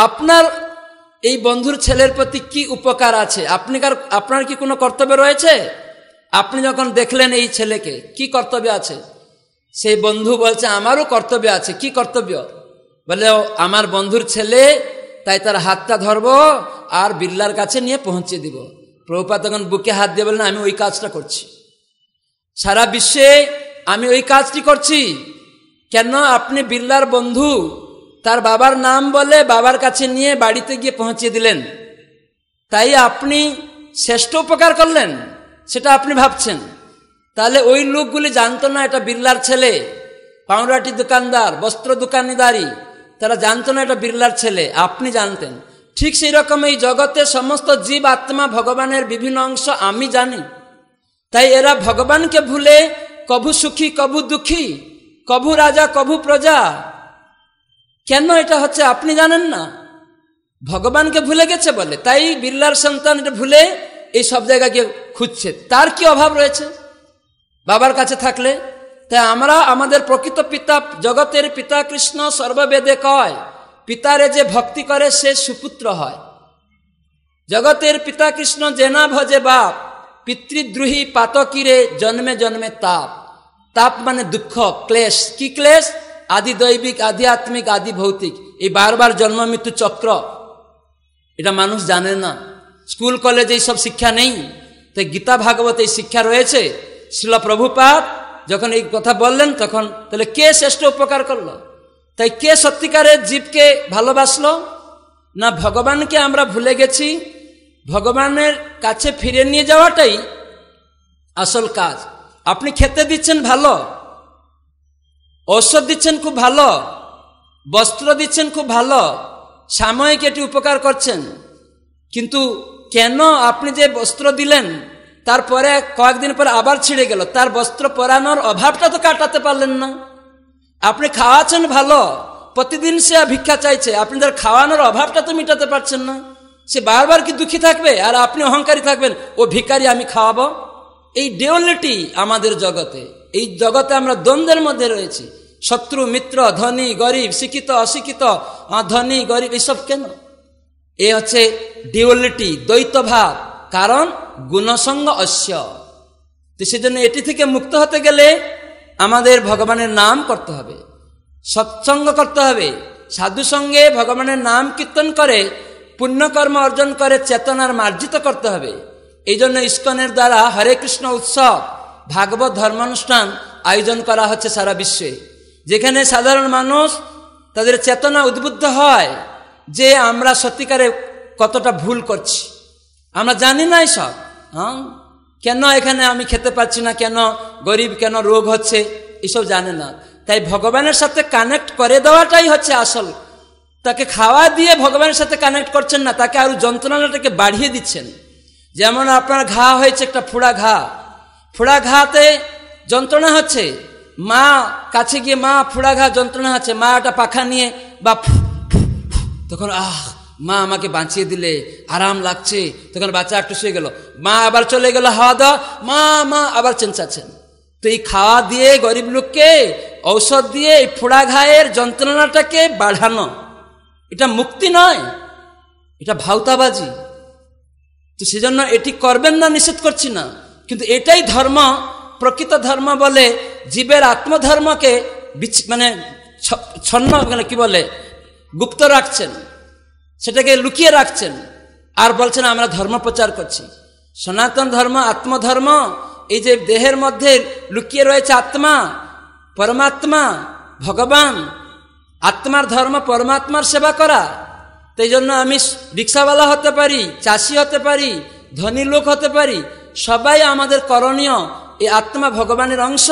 আপনার এই বন্ধুর ছেলের প্রতি কি উপকার আছে আপনি কার আপনার কি কোনো কর্তব্য রয়েছে আপনি যখন দেখলেন এই ছেলেকে কি কর্তব্য আছে সেই বন্ধু বলছে আমারও কর্তব্য আছে কি কর্তব্য বলে আমার বন্ধুর ছেলে তাই তার হাতটা ধরব আর বিল্লার কাছে নিয়ে পৌঁছে দিব প্রভুপা তখন বুকে হাত দিয়ে বললেন আমি ওই কাজটা করছি সারা বিশ্বে আমি ওই কাজটি করছি কেন আপনি বিল্লার বন্ধু তার বাবার নাম বলে বাবার কাছে নিয়ে বাড়িতে গিয়ে পৌঁছে দিলেন তাই আপনি শ্রেষ্ঠ উপকার করলেন সেটা আপনি ভাবছেন তাহলে ওই লোকগুলি জানতো না এটা বিল্লার ছেলে পাউরাটি দোকানদার বস্ত্র দোকানিদারি তারা জানতো না এটা বিল্লার ছেলে আপনি জানতেন ঠিক সেই রকম এই জগতে সমস্ত জীব আত্মা ভগবানের বিভিন্ন অংশ আমি জানি তাই এরা ভগবানকে ভুলে কভু সুখী কভু দুঃখী কভু রাজা কভু প্রজা কেন এটা হচ্ছে আপনি জানেন না ভগবানকে ভুলে গেছে বলে তাই বিল্লার সন্তান এটা ভুলে এই সব জায়গাকে খুঁজছে তার কি অভাব রয়েছে বাবার কাছে থাকলে তাই আমরা আমাদের প্রকৃত পিতা জগতের পিতা কৃষ্ণ সর্ববেদে কয় পিতারে যে ভক্তি করে সে সুপুত্র হয় জগতের পিতা কৃষ্ণ যে না ভজে বাপ পিতৃদ্রোহী পাতকিরে জন্মে জন্মে তাপ তাপ মানে দুঃখ ক্লেশ কি ক্লেশ আদি দৈবিক আদি আত্মিক আদি ভৌতিক এই বারবার জন্ম মৃত্যু চক্র এটা মানুষ জানে না স্কুল কলেজে এইসব শিক্ষা নেই তাই গীতা ভাগবত এই শিক্ষা রয়েছে শিল প্রভুপাত যখন এই কথা বললেন তখন তাহলে কে শ্রেষ্ঠ উপকার করলো তাই কে সত্যিকারের জীবকে ভালোবাসল না ভগবানকে আমরা ভুলে গেছি ভগবানের কাছে ফিরে নিয়ে যাওয়াটাই আসল কাজ আপনি খেতে দিচ্ছেন ভালো ঔষধ দিচ্ছেন খুব ভালো বস্ত্র দিচ্ছেন খুব ভালো সাময়িক এটি উপকার করছেন কিন্তু কেন আপনি যে বস্ত্র দিলেন তারপরে কয়েকদিন পরে আবার ছিঁড়ে গেল তার বস্ত্র পরানোর অভাবটা তো কাটাতে পারলেন না আপনি খাওয়াচ্ছেন ভালো প্রতিদিন সে ভিক্ষা চাইছে আপনি তার খাওয়ানোর অভাবটা তো মিটাতে পারছেন না সে বারবার কি দুঃখী থাকবে আর আপনি অহংকারী থাকবেন ও ভিকারি আমি খাওয়াবো এই ডেওলিটি আমাদের জগতে এই জগতে আমরা দ্বন্দ্বের মধ্যে রয়েছি শত্রু মিত্র ধনী গরিব শিক্ষিত অশিক্ষিত ধনী গরিব এইসব কেন এ হচ্ছে ডিওলিটি দ্বৈতভাব কারণ গুণসঙ্গ অস্য তো সেজন্য এটি থেকে মুক্ত হতে গেলে আমাদের ভগবানের নাম করতে হবে সৎসঙ্গ করতে হবে সাধু সঙ্গে ভগবানের নাম কীর্তন করে পুণ্যকর্ম অর্জন করে চেতনার মার্জিত করতে হবে এই জন্য ইস্কনের দ্বারা হরে কৃষ্ণ উৎসব ভাগবত ধর্মানুষ্ঠান আয়োজন করা হচ্ছে সারা বিশ্বে যেখানে সাধারণ মানুষ তাদের চেতনা উদ্বুদ্ধ হয় যে আমরা সত্যিকারে কতটা ভুল করছি আমরা জানি না এসব হ্যাঁ কেন এখানে আমি খেতে পাচ্ছি না কেন গরিব কেন রোগ হচ্ছে এসব জানে না তাই ভগবানের সাথে কানেক্ট করে দেওয়াটাই হচ্ছে আসল তাকে খাওয়া দিয়ে ভগবানের সাথে কানেক্ট করছেন না তাকে আরো যন্ত্রণাটাকে বাড়িয়ে দিচ্ছেন যেমন আপনার ঘা হয়েছে একটা ফোড়া ঘা ফোড়া ঘাতে যন্ত্রণা হচ্ছে মা কাছে গিয়ে মা ফোড়া ঘা যন্ত্রণা হচ্ছে মা একটা পাখা নিয়ে বা তখন আহ মা আমাকে বাঁচিয়ে দিলে আরাম লাগছে তখন বাচ্চা একটু শুয়ে গেল মা আবার চলে গেল হাওয়া দাওয়া মা মা আবার চেঞ্চাচ্ছেন তো এই খাওয়া দিয়ে গরিব লোককে ঔষধ দিয়ে এই ফোড়া ঘায়ের যন্ত্রণাটাকে বাড়ানো এটা মুক্তি নয় এটা ভাওতাবাজি তো সেজন্য এটি করবেন না নিষেধ করছি না কিন্তু এটাই ধর্ম প্রকৃত ধর্ম বলে জীবের আত্মধর্মকে মানে ছন্ন মানে কি বলে গুপ্ত রাখছেন সেটাকে লুকিয়ে রাখছেন আর বলছেন আমরা ধর্ম প্রচার করছি সনাতন ধর্ম আত্মধর্ম এই যে দেহের মধ্যে লুকিয়ে রয়েছে আত্মা পরমাত্মা ভগবান আত্মার ধর্ম পরমাত্মার সেবা করা তাই জন্য আমি রিক্সাওয়ালা হতে পারি চাষি হতে পারি ধনী লোক হতে পারি সবাই আমাদের করণীয় এই আত্মা ভগবানের অংশ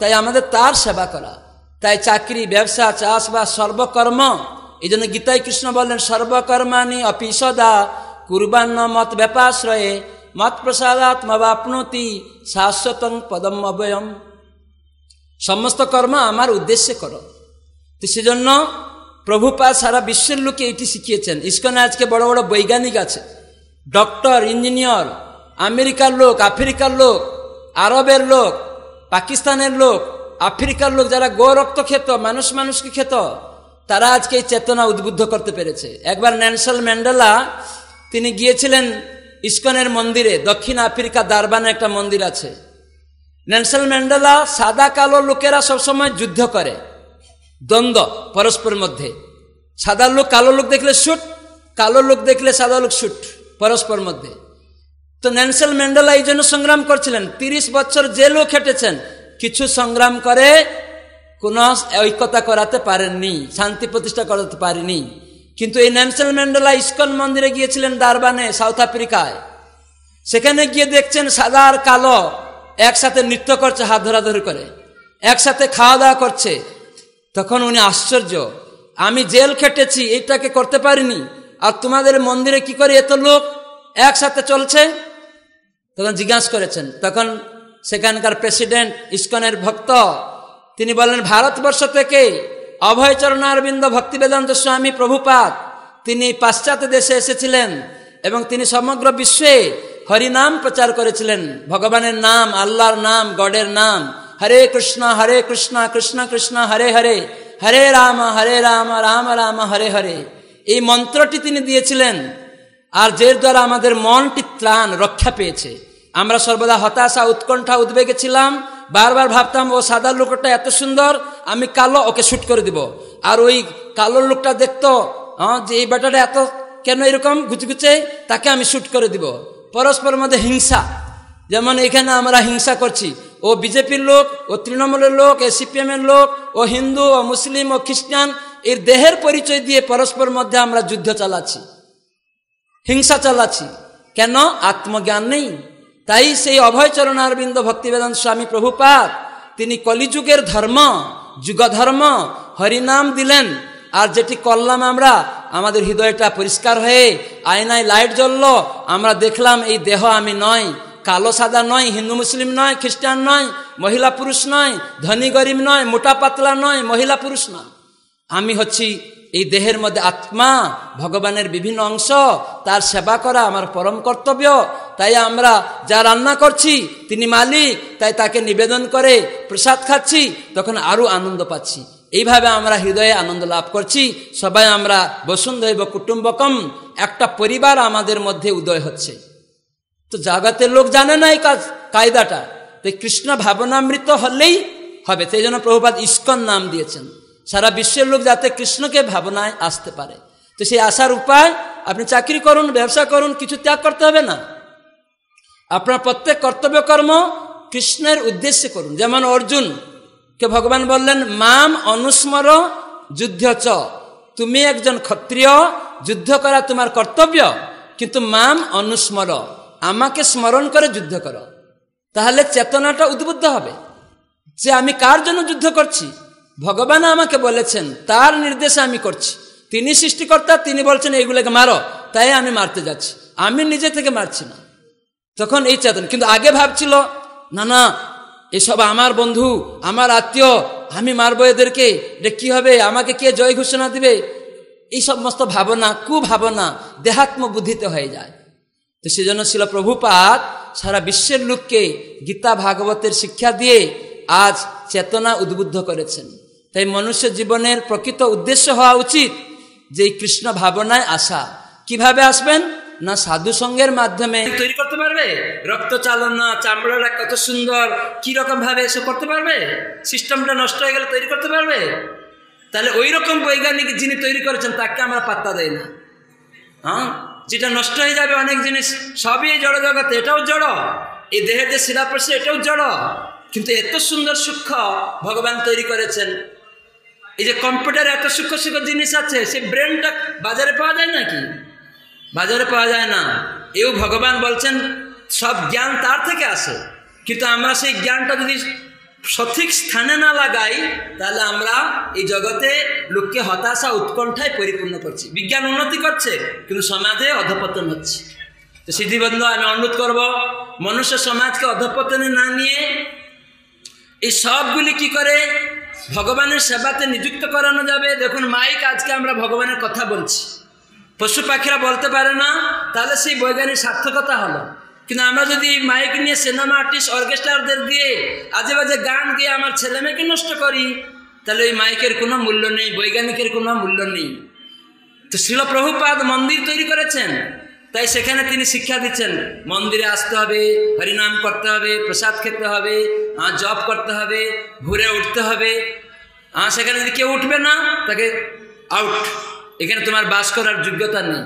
তাই আমাদের তার সেবা করা তাই চাকরি ব্যবসা চাষবাস সর্বকর্ম এই জন্য গীতায় কৃষ্ণ বললেন সর্বকর্মানি অপিসদা কুরবান্ন মত ব্যাপাশ্রয়ে মত প্রসাদাত্মবাপ্নতি শাশ্বত পদম অবয়ম সমস্ত কর্ম আমার উদ্দেশ্যে করো তো সেজন্য প্রভুপা সারা বিশ্বের লোকে এটি শিখিয়েছেন ইস্কনে আজকে বড় বড় বৈজ্ঞানিক আছে ডক্টর ইঞ্জিনিয়ার আমেরিকার লোক আফ্রিকার লোক আরবের লোক পাকিস্তানের লোক আফ্রিকার লোক যারা গোরক্ত খেত মানুষ মানুষকে খেত তারা আজকে এই চেতনা উদ্বুদ্ধ করতে পেরেছে একবার ন্যানসাল ম্যান্ডেলা তিনি গিয়েছিলেন ইস্কনের মন্দিরে দক্ষিণ আফ্রিকা দারবানে একটা মন্দির আছে ন্যানসাল ম্যান্ডেলা সাদা কালো লোকেরা সবসময় যুদ্ধ করে দ্বন্দ্ব পরস্পরের মধ্যে সাদা লোক কালো লোক দেখলে শুট কালো লোক দেখলে সাদা লোক শুট পরস্পর মধ্যে তো ন্যানসেল ম্যান্ডেলা এই জন্য সংগ্রাম করছিলেন তিরিশ বছর জেলও খেটেছেন কিছু সংগ্রাম করে কোনো ঐক্যতা করাতে পারেননি শান্তি প্রতিষ্ঠা করাতে পারেনি কিন্তু এই ন্যানসেল ম্যান্ডেলা ইস্কন মন্দিরে গিয়েছিলেন দারবানে সাউথ আফ্রিকায় সেখানে গিয়ে দেখছেন সাদা আর কালো একসাথে নৃত্য করছে হাত ধরাধরি করে একসাথে খাওয়া দাওয়া করছে তখন উনি আশ্চর্য আমি জেল খেটেছি এটাকে করতে পারিনি আর তোমাদের মন্দিরে কি করে এত লোক একসাথে চলছে তখন জিজ্ঞাসা করেছেন তখন সেখানকার প্রেসিডেন্ট ইস্কনের ভক্ত তিনি বললেন ভারতবর্ষ থেকে অভয়চরণারবিন্দ ভক্তি বেদান্ত স্বামী প্রভুপাত তিনি পাশ্চাত্য দেশে এসেছিলেন এবং তিনি সমগ্র বিশ্বে হরিনাম প্রচার করেছিলেন ভগবানের নাম আল্লাহর নাম গডের নাম হরে কৃষ্ণ হরে কৃষ্ণ কৃষ্ণ কৃষ্ণ হরে হরে হরে রাম হরে রাম রাম রাম হরে হরে এই মন্ত্রটি তিনি দিয়েছিলেন আর যের দ্বারা আমাদের মনটি ত্রাণ রক্ষা পেয়েছে আমরা সর্বদা হতাশা উৎকণ্ঠা উদ্বেগে ছিলাম বারবার ভাবতাম ও সাদা লোকটা এত সুন্দর আমি কালো ওকে শ্যুট করে দিব আর ওই কালো লোকটা দেখতো যে এই বেটাটা এত কেন এরকম গুচগুচে তাকে আমি শ্যুট করে দিব পরস্পরের মধ্যে হিংসা যেমন এখানে আমরা হিংসা করছি ও বিজেপির লোক ও তৃণমূলের লোক এ সিপিএমের লোক ও হিন্দু ও মুসলিম ও খ্রিস্টান এর দেহের পরিচয় দিয়ে পরস্পর মধ্যে আমরা যুদ্ধ চালাচ্ছি হিংসা চালাচ্ছি কেন আত্মজ্ঞান নেই তাই সেই অভয় অরবিন্দ ভক্তিবেদন স্বামী প্রভুপাত তিনি কলিযুগের ধর্ম যুগধর্ম হরিনাম দিলেন আর যেটি করলাম আমরা আমাদের হৃদয়টা পরিষ্কার হয়ে আয়নায় লাইট জ্বলল আমরা দেখলাম এই দেহ আমি নয় কালো সাদা নয় হিন্দু মুসলিম নয় খ্রিস্টান নয় মহিলা পুরুষ নয় ধনী গরিব নয় মোটা পাতলা নয় মহিলা পুরুষ নয় আমি হচ্ছি এই দেহের মধ্যে আত্মা ভগবানের বিভিন্ন অংশ তার সেবা করা আমার পরম কর্তব্য তাই আমরা যা রান্না করছি তিনি মালিক তাই তাকে নিবেদন করে প্রসাদ খাচ্ছি তখন আরও আনন্দ পাচ্ছি এইভাবে আমরা হৃদয়ে আনন্দ লাভ করছি সবাই আমরা বসুন্ধৈব কুটুম্বকম একটা পরিবার আমাদের মধ্যে উদয় হচ্ছে তো জাগাতের লোক জানে না এই কাজ কায়দাটা তো কৃষ্ণ ভাবনামৃত হলেই হবে সেই জন্য প্রভুপাত ইস্কন নাম দিয়েছেন সারা বিশ্বের লোক যাতে কৃষ্ণকে ভাবনায় আসতে পারে তো সেই আসার উপায় আপনি চাকরি করুন ব্যবসা করুন কিছু ত্যাগ করতে হবে না আপনার প্রত্যেক কর্তব্য কর্ম কৃষ্ণের উদ্দেশ্যে করুন যেমন অর্জুন কে ভগবান বললেন মাম অনুস্মর যুদ্ধ চ তুমি একজন ক্ষত্রিয় যুদ্ধ করা তোমার কর্তব্য কিন্তু মাম অনুস্মর আমাকে স্মরণ করে যুদ্ধ করো তাহলে চেতনাটা উদ্বুদ্ধ হবে যে আমি কার জন্য যুদ্ধ করছি ভগবান আমাকে বলেছেন তার নির্দেশে আমি করছি তিনি সৃষ্টিকর্তা তিনি বলছেন এইগুলোকে মারো তাই আমি মারতে যাচ্ছি আমি নিজে থেকে মারছি না তখন এই চেতনা কিন্তু আগে ভাবছিল না না এসব আমার বন্ধু আমার আত্মীয় আমি মারবো এদেরকে এটা কী হবে আমাকে কে জয় ঘোষণা দিবে এই সমস্ত ভাবনা কুভাবনা দেহাত্ম বুদ্ধিতে হয়ে যায় তো সেজন্য ছিল প্রভুপাত সারা বিশ্বের লোককে গীতা ভাগবতের শিক্ষা দিয়ে আজ চেতনা উদ্বুদ্ধ করেছেন তাই মনুষ্য জীবনের প্রকৃত উদ্দেশ্য হওয়া উচিত যে কৃষ্ণ ভাবনায় আসা কিভাবে আসবেন না সাধু সঙ্গের মাধ্যমে তৈরি করতে পারবে রক্ত চালনা চামড়াটা কত সুন্দর কি রকম ভাবে এসে করতে পারবে সিস্টেমটা নষ্ট হয়ে গেলে তৈরি করতে পারবে তাহলে ওই রকম বৈজ্ঞানিক যিনি তৈরি করেছেন তাকে আমরা পাত্তা দেয় না হ্যাঁ যেটা নষ্ট হয়ে যাবে অনেক জিনিস সবই জড় জগতে এটাও জড় এই দেহে যে শিলা পড়ছে এটাও জড় কিন্তু এত সুন্দর সূক্ষ্ম ভগবান তৈরি করেছেন এই যে কম্পিউটারে এত সূক্ষ্ম সূক্ষ্ম জিনিস আছে সেই ব্রেনটা বাজারে পাওয়া যায় নাকি বাজারে পাওয়া যায় না এও ভগবান বলছেন সব জ্ঞান তার থেকে আসে কিন্তু আমরা সেই জ্ঞানটা যদি সঠিক স্থানে না লাগাই তাহলে আমরা এই জগতে লোককে হতাশা উৎকণ্ঠায় পরিপূর্ণ করছি বিজ্ঞান উন্নতি করছে কিন্তু সমাজে অধপতন হচ্ছে তো সিদ্ধিবন্ধ আমি অনুরোধ করব মনুষ্য সমাজকে অধপতনে না নিয়ে এই সবগুলি কি করে ভগবানের সেবাতে নিযুক্ত করানো যাবে দেখুন মাইক আজকে আমরা ভগবানের কথা বলছি পশু পাখিরা বলতে পারে না তাহলে সেই বৈজ্ঞানিক সার্থকতা হলো কিন্তু আমরা যদি মাইক নিয়ে সিনেমা আর্টিস্ট অর্কেস্ট্রাদের দিয়ে আজে বাজে গান গিয়ে আমার ছেলে মেয়েকে নষ্ট করি তাহলে ওই মাইকের কোনো মূল্য নেই বৈজ্ঞানিকের কোনো মূল্য নেই তো শিলপ্রভুপাদ মন্দির তৈরি করেছেন তাই সেখানে তিনি শিক্ষা দিচ্ছেন মন্দিরে আসতে হবে হরিনাম করতে হবে প্রসাদ খেতে হবে জব করতে হবে ঘুরে উঠতে হবে সেখানে যদি কেউ উঠবে না তাকে আউট এখানে তোমার বাস করার যোগ্যতা নেই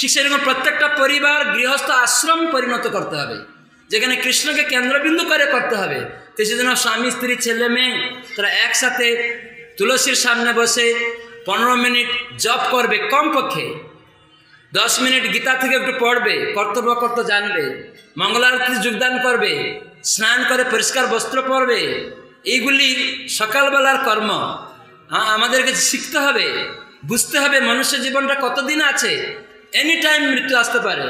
ঠিক সেরকম প্রত্যেকটা পরিবার গৃহস্থ আশ্রম পরিণত করতে হবে যেখানে কৃষ্ণকে কেন্দ্রবিন্দু করে করতে হবে তো সেজন্য স্বামী স্ত্রী ছেলে মেয়ে তারা একসাথে তুলসীর সামনে বসে পনেরো মিনিট জপ করবে কমপক্ষে দশ মিনিট গীতা থেকে একটু পড়বে কর্তব্য কর্ত জানবে মঙ্গলারতি যোগদান করবে স্নান করে পরিষ্কার বস্ত্র পরবে এইগুলি সকালবেলার কর্ম হ্যাঁ আমাদেরকে শিখতে হবে বুঝতে হবে মানুষের জীবনটা কতদিন আছে এনি টাইম মৃত্যু আসতে পারে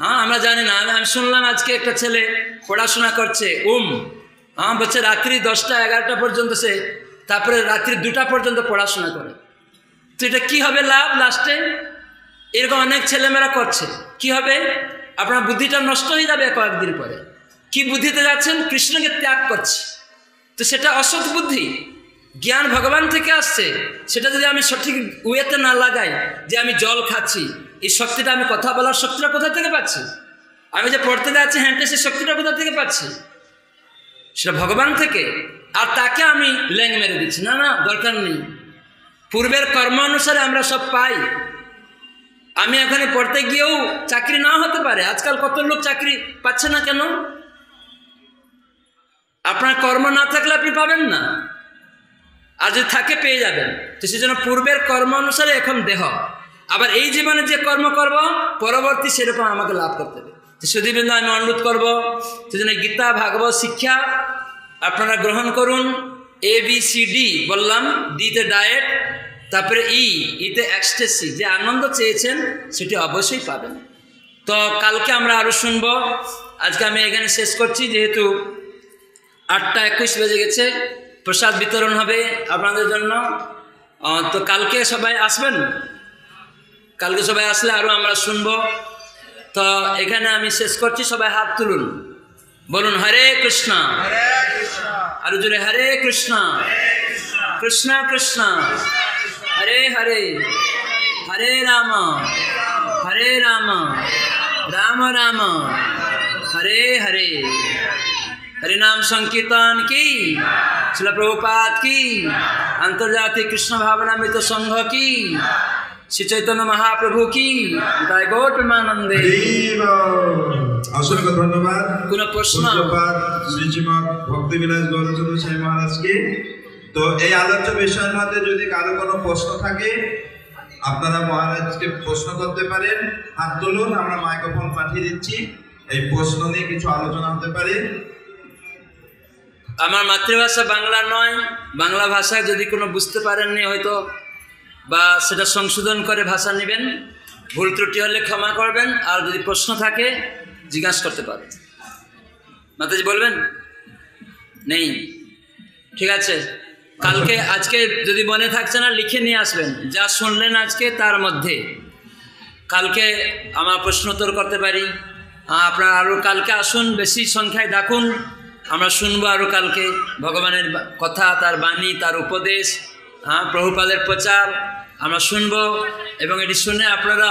হ্যাঁ আমরা জানি না আমি শুনলাম আজকে একটা ছেলে পড়াশোনা করছে উম হ্যাঁ বলছে রাত্রি দশটা এগারোটা পর্যন্ত সে তারপরে রাত্রি দুটা পর্যন্ত পড়াশোনা করে তো এটা কী হবে লাভ লাস্টে এরকম অনেক ছেলেমেয়েরা করছে কি হবে আপনার বুদ্ধিটা নষ্ট হয়ে যাবে কয়েকদিন পরে কি বুদ্ধিতে যাচ্ছেন কৃষ্ণকে ত্যাগ করছে তো সেটা অসৎ বুদ্ধি জ্ঞান ভগবান থেকে আসছে সেটা যদি আমি সঠিক ওয়েতে না লাগাই যে আমি জল খাচ্ছি এই শক্তিটা আমি কথা বলার শক্তিটা কোথা থেকে পাচ্ছি আমি যে পড়তে যাচ্ছি হ্যান্ডে সেই শক্তিটা কোথা থেকে পাচ্ছি সেটা ভগবান থেকে আর তাকে আমি ল্যাং মেরে দিচ্ছি না না দরকার নেই পূর্বের কর্ম অনুসারে আমরা সব পাই আমি এখানে পড়তে গিয়েও চাকরি না হতে পারে আজকাল কত লোক চাকরি পাচ্ছে না কেন আপনার কর্ম না থাকলে আপনি পাবেন না আর যদি থাকে পেয়ে যাবেন তো সেজন্য পূর্বের কর্ম অনুসারে এখন দেহ আবার এই জীবনে যে কর্ম করব পরবর্তী সেরকম আমাকে লাভ করতে হবে সুদীবৃন্দ আমি অনুরোধ করব সেজন্য গীতা ভাগবত শিক্ষা আপনারা গ্রহণ করুন এ বি সি ডি বললাম ডিতে ডায়েট তারপরে ই ইতে এক্সটেসি যে আনন্দ চেয়েছেন সেটি অবশ্যই পাবেন তো কালকে আমরা আরও শুনব আজকে আমি এখানে শেষ করছি যেহেতু আটটা একুশ বেজে গেছে প্রসাদ বিতরণ হবে আপনাদের জন্য তো কালকে সবাই আসবেন কালকে সবাই আসলে আরও আমরা শুনব তো এখানে আমি শেষ করছি সবাই হাত তুলুন বলুন হরে কৃষ্ণ আর জুড়ে হরে কৃষ্ণ কৃষ্ণ কৃষ্ণ হরে হরে হরে রাম হরে রাম রাম রাম হরে হরে হরে নাম সংকীর্তন কি শিলপ্রভুপাত কি আন্তর্জাতিক কৃষ্ণ ভাবনামৃত সংঘ কি শ্রী চৈতন্য মহাপ্রভু কি তাই গৌর প্রেমানন্দে অসংখ্য ধন্যবাদ কোন প্রশ্ন শ্রীজিমক ভক্তিবিলাস গৌরচন্দ্র সাই মহারাজকে তো এই আলোচ্য বিষয়ের মধ্যে যদি কারো কোনো প্রশ্ন থাকে আপনারা মহারাজকে প্রশ্ন করতে পারেন হাত তুলুন আমরা মাইক্রোফোন পাঠিয়ে দিচ্ছি এই প্রশ্ন নিয়ে কিছু আলোচনা হতে পারে আমার মাতৃভাষা বাংলা নয় বাংলা ভাষা যদি কোনো বুঝতে পারেননি হয়তো বা সেটা সংশোধন করে ভাষা নেবেন ভুল ত্রুটি হলে ক্ষমা করবেন আর যদি প্রশ্ন থাকে জিজ্ঞাসা করতে পারবেন মাতাজি বলবেন নেই ঠিক আছে কালকে আজকে যদি মনে থাকছে না লিখে নিয়ে আসবেন যা শুনলেন আজকে তার মধ্যে কালকে আমার প্রশ্নোত্তর করতে পারি আপনার আরও কালকে আসুন বেশি সংখ্যায় ডাকুন আমরা শুনবো আরও কালকে ভগবানের কথা তার বাণী তার উপদেশ হ্যাঁ প্রভুপালের প্রচার আমরা শুনব এবং এটি শুনে আপনারা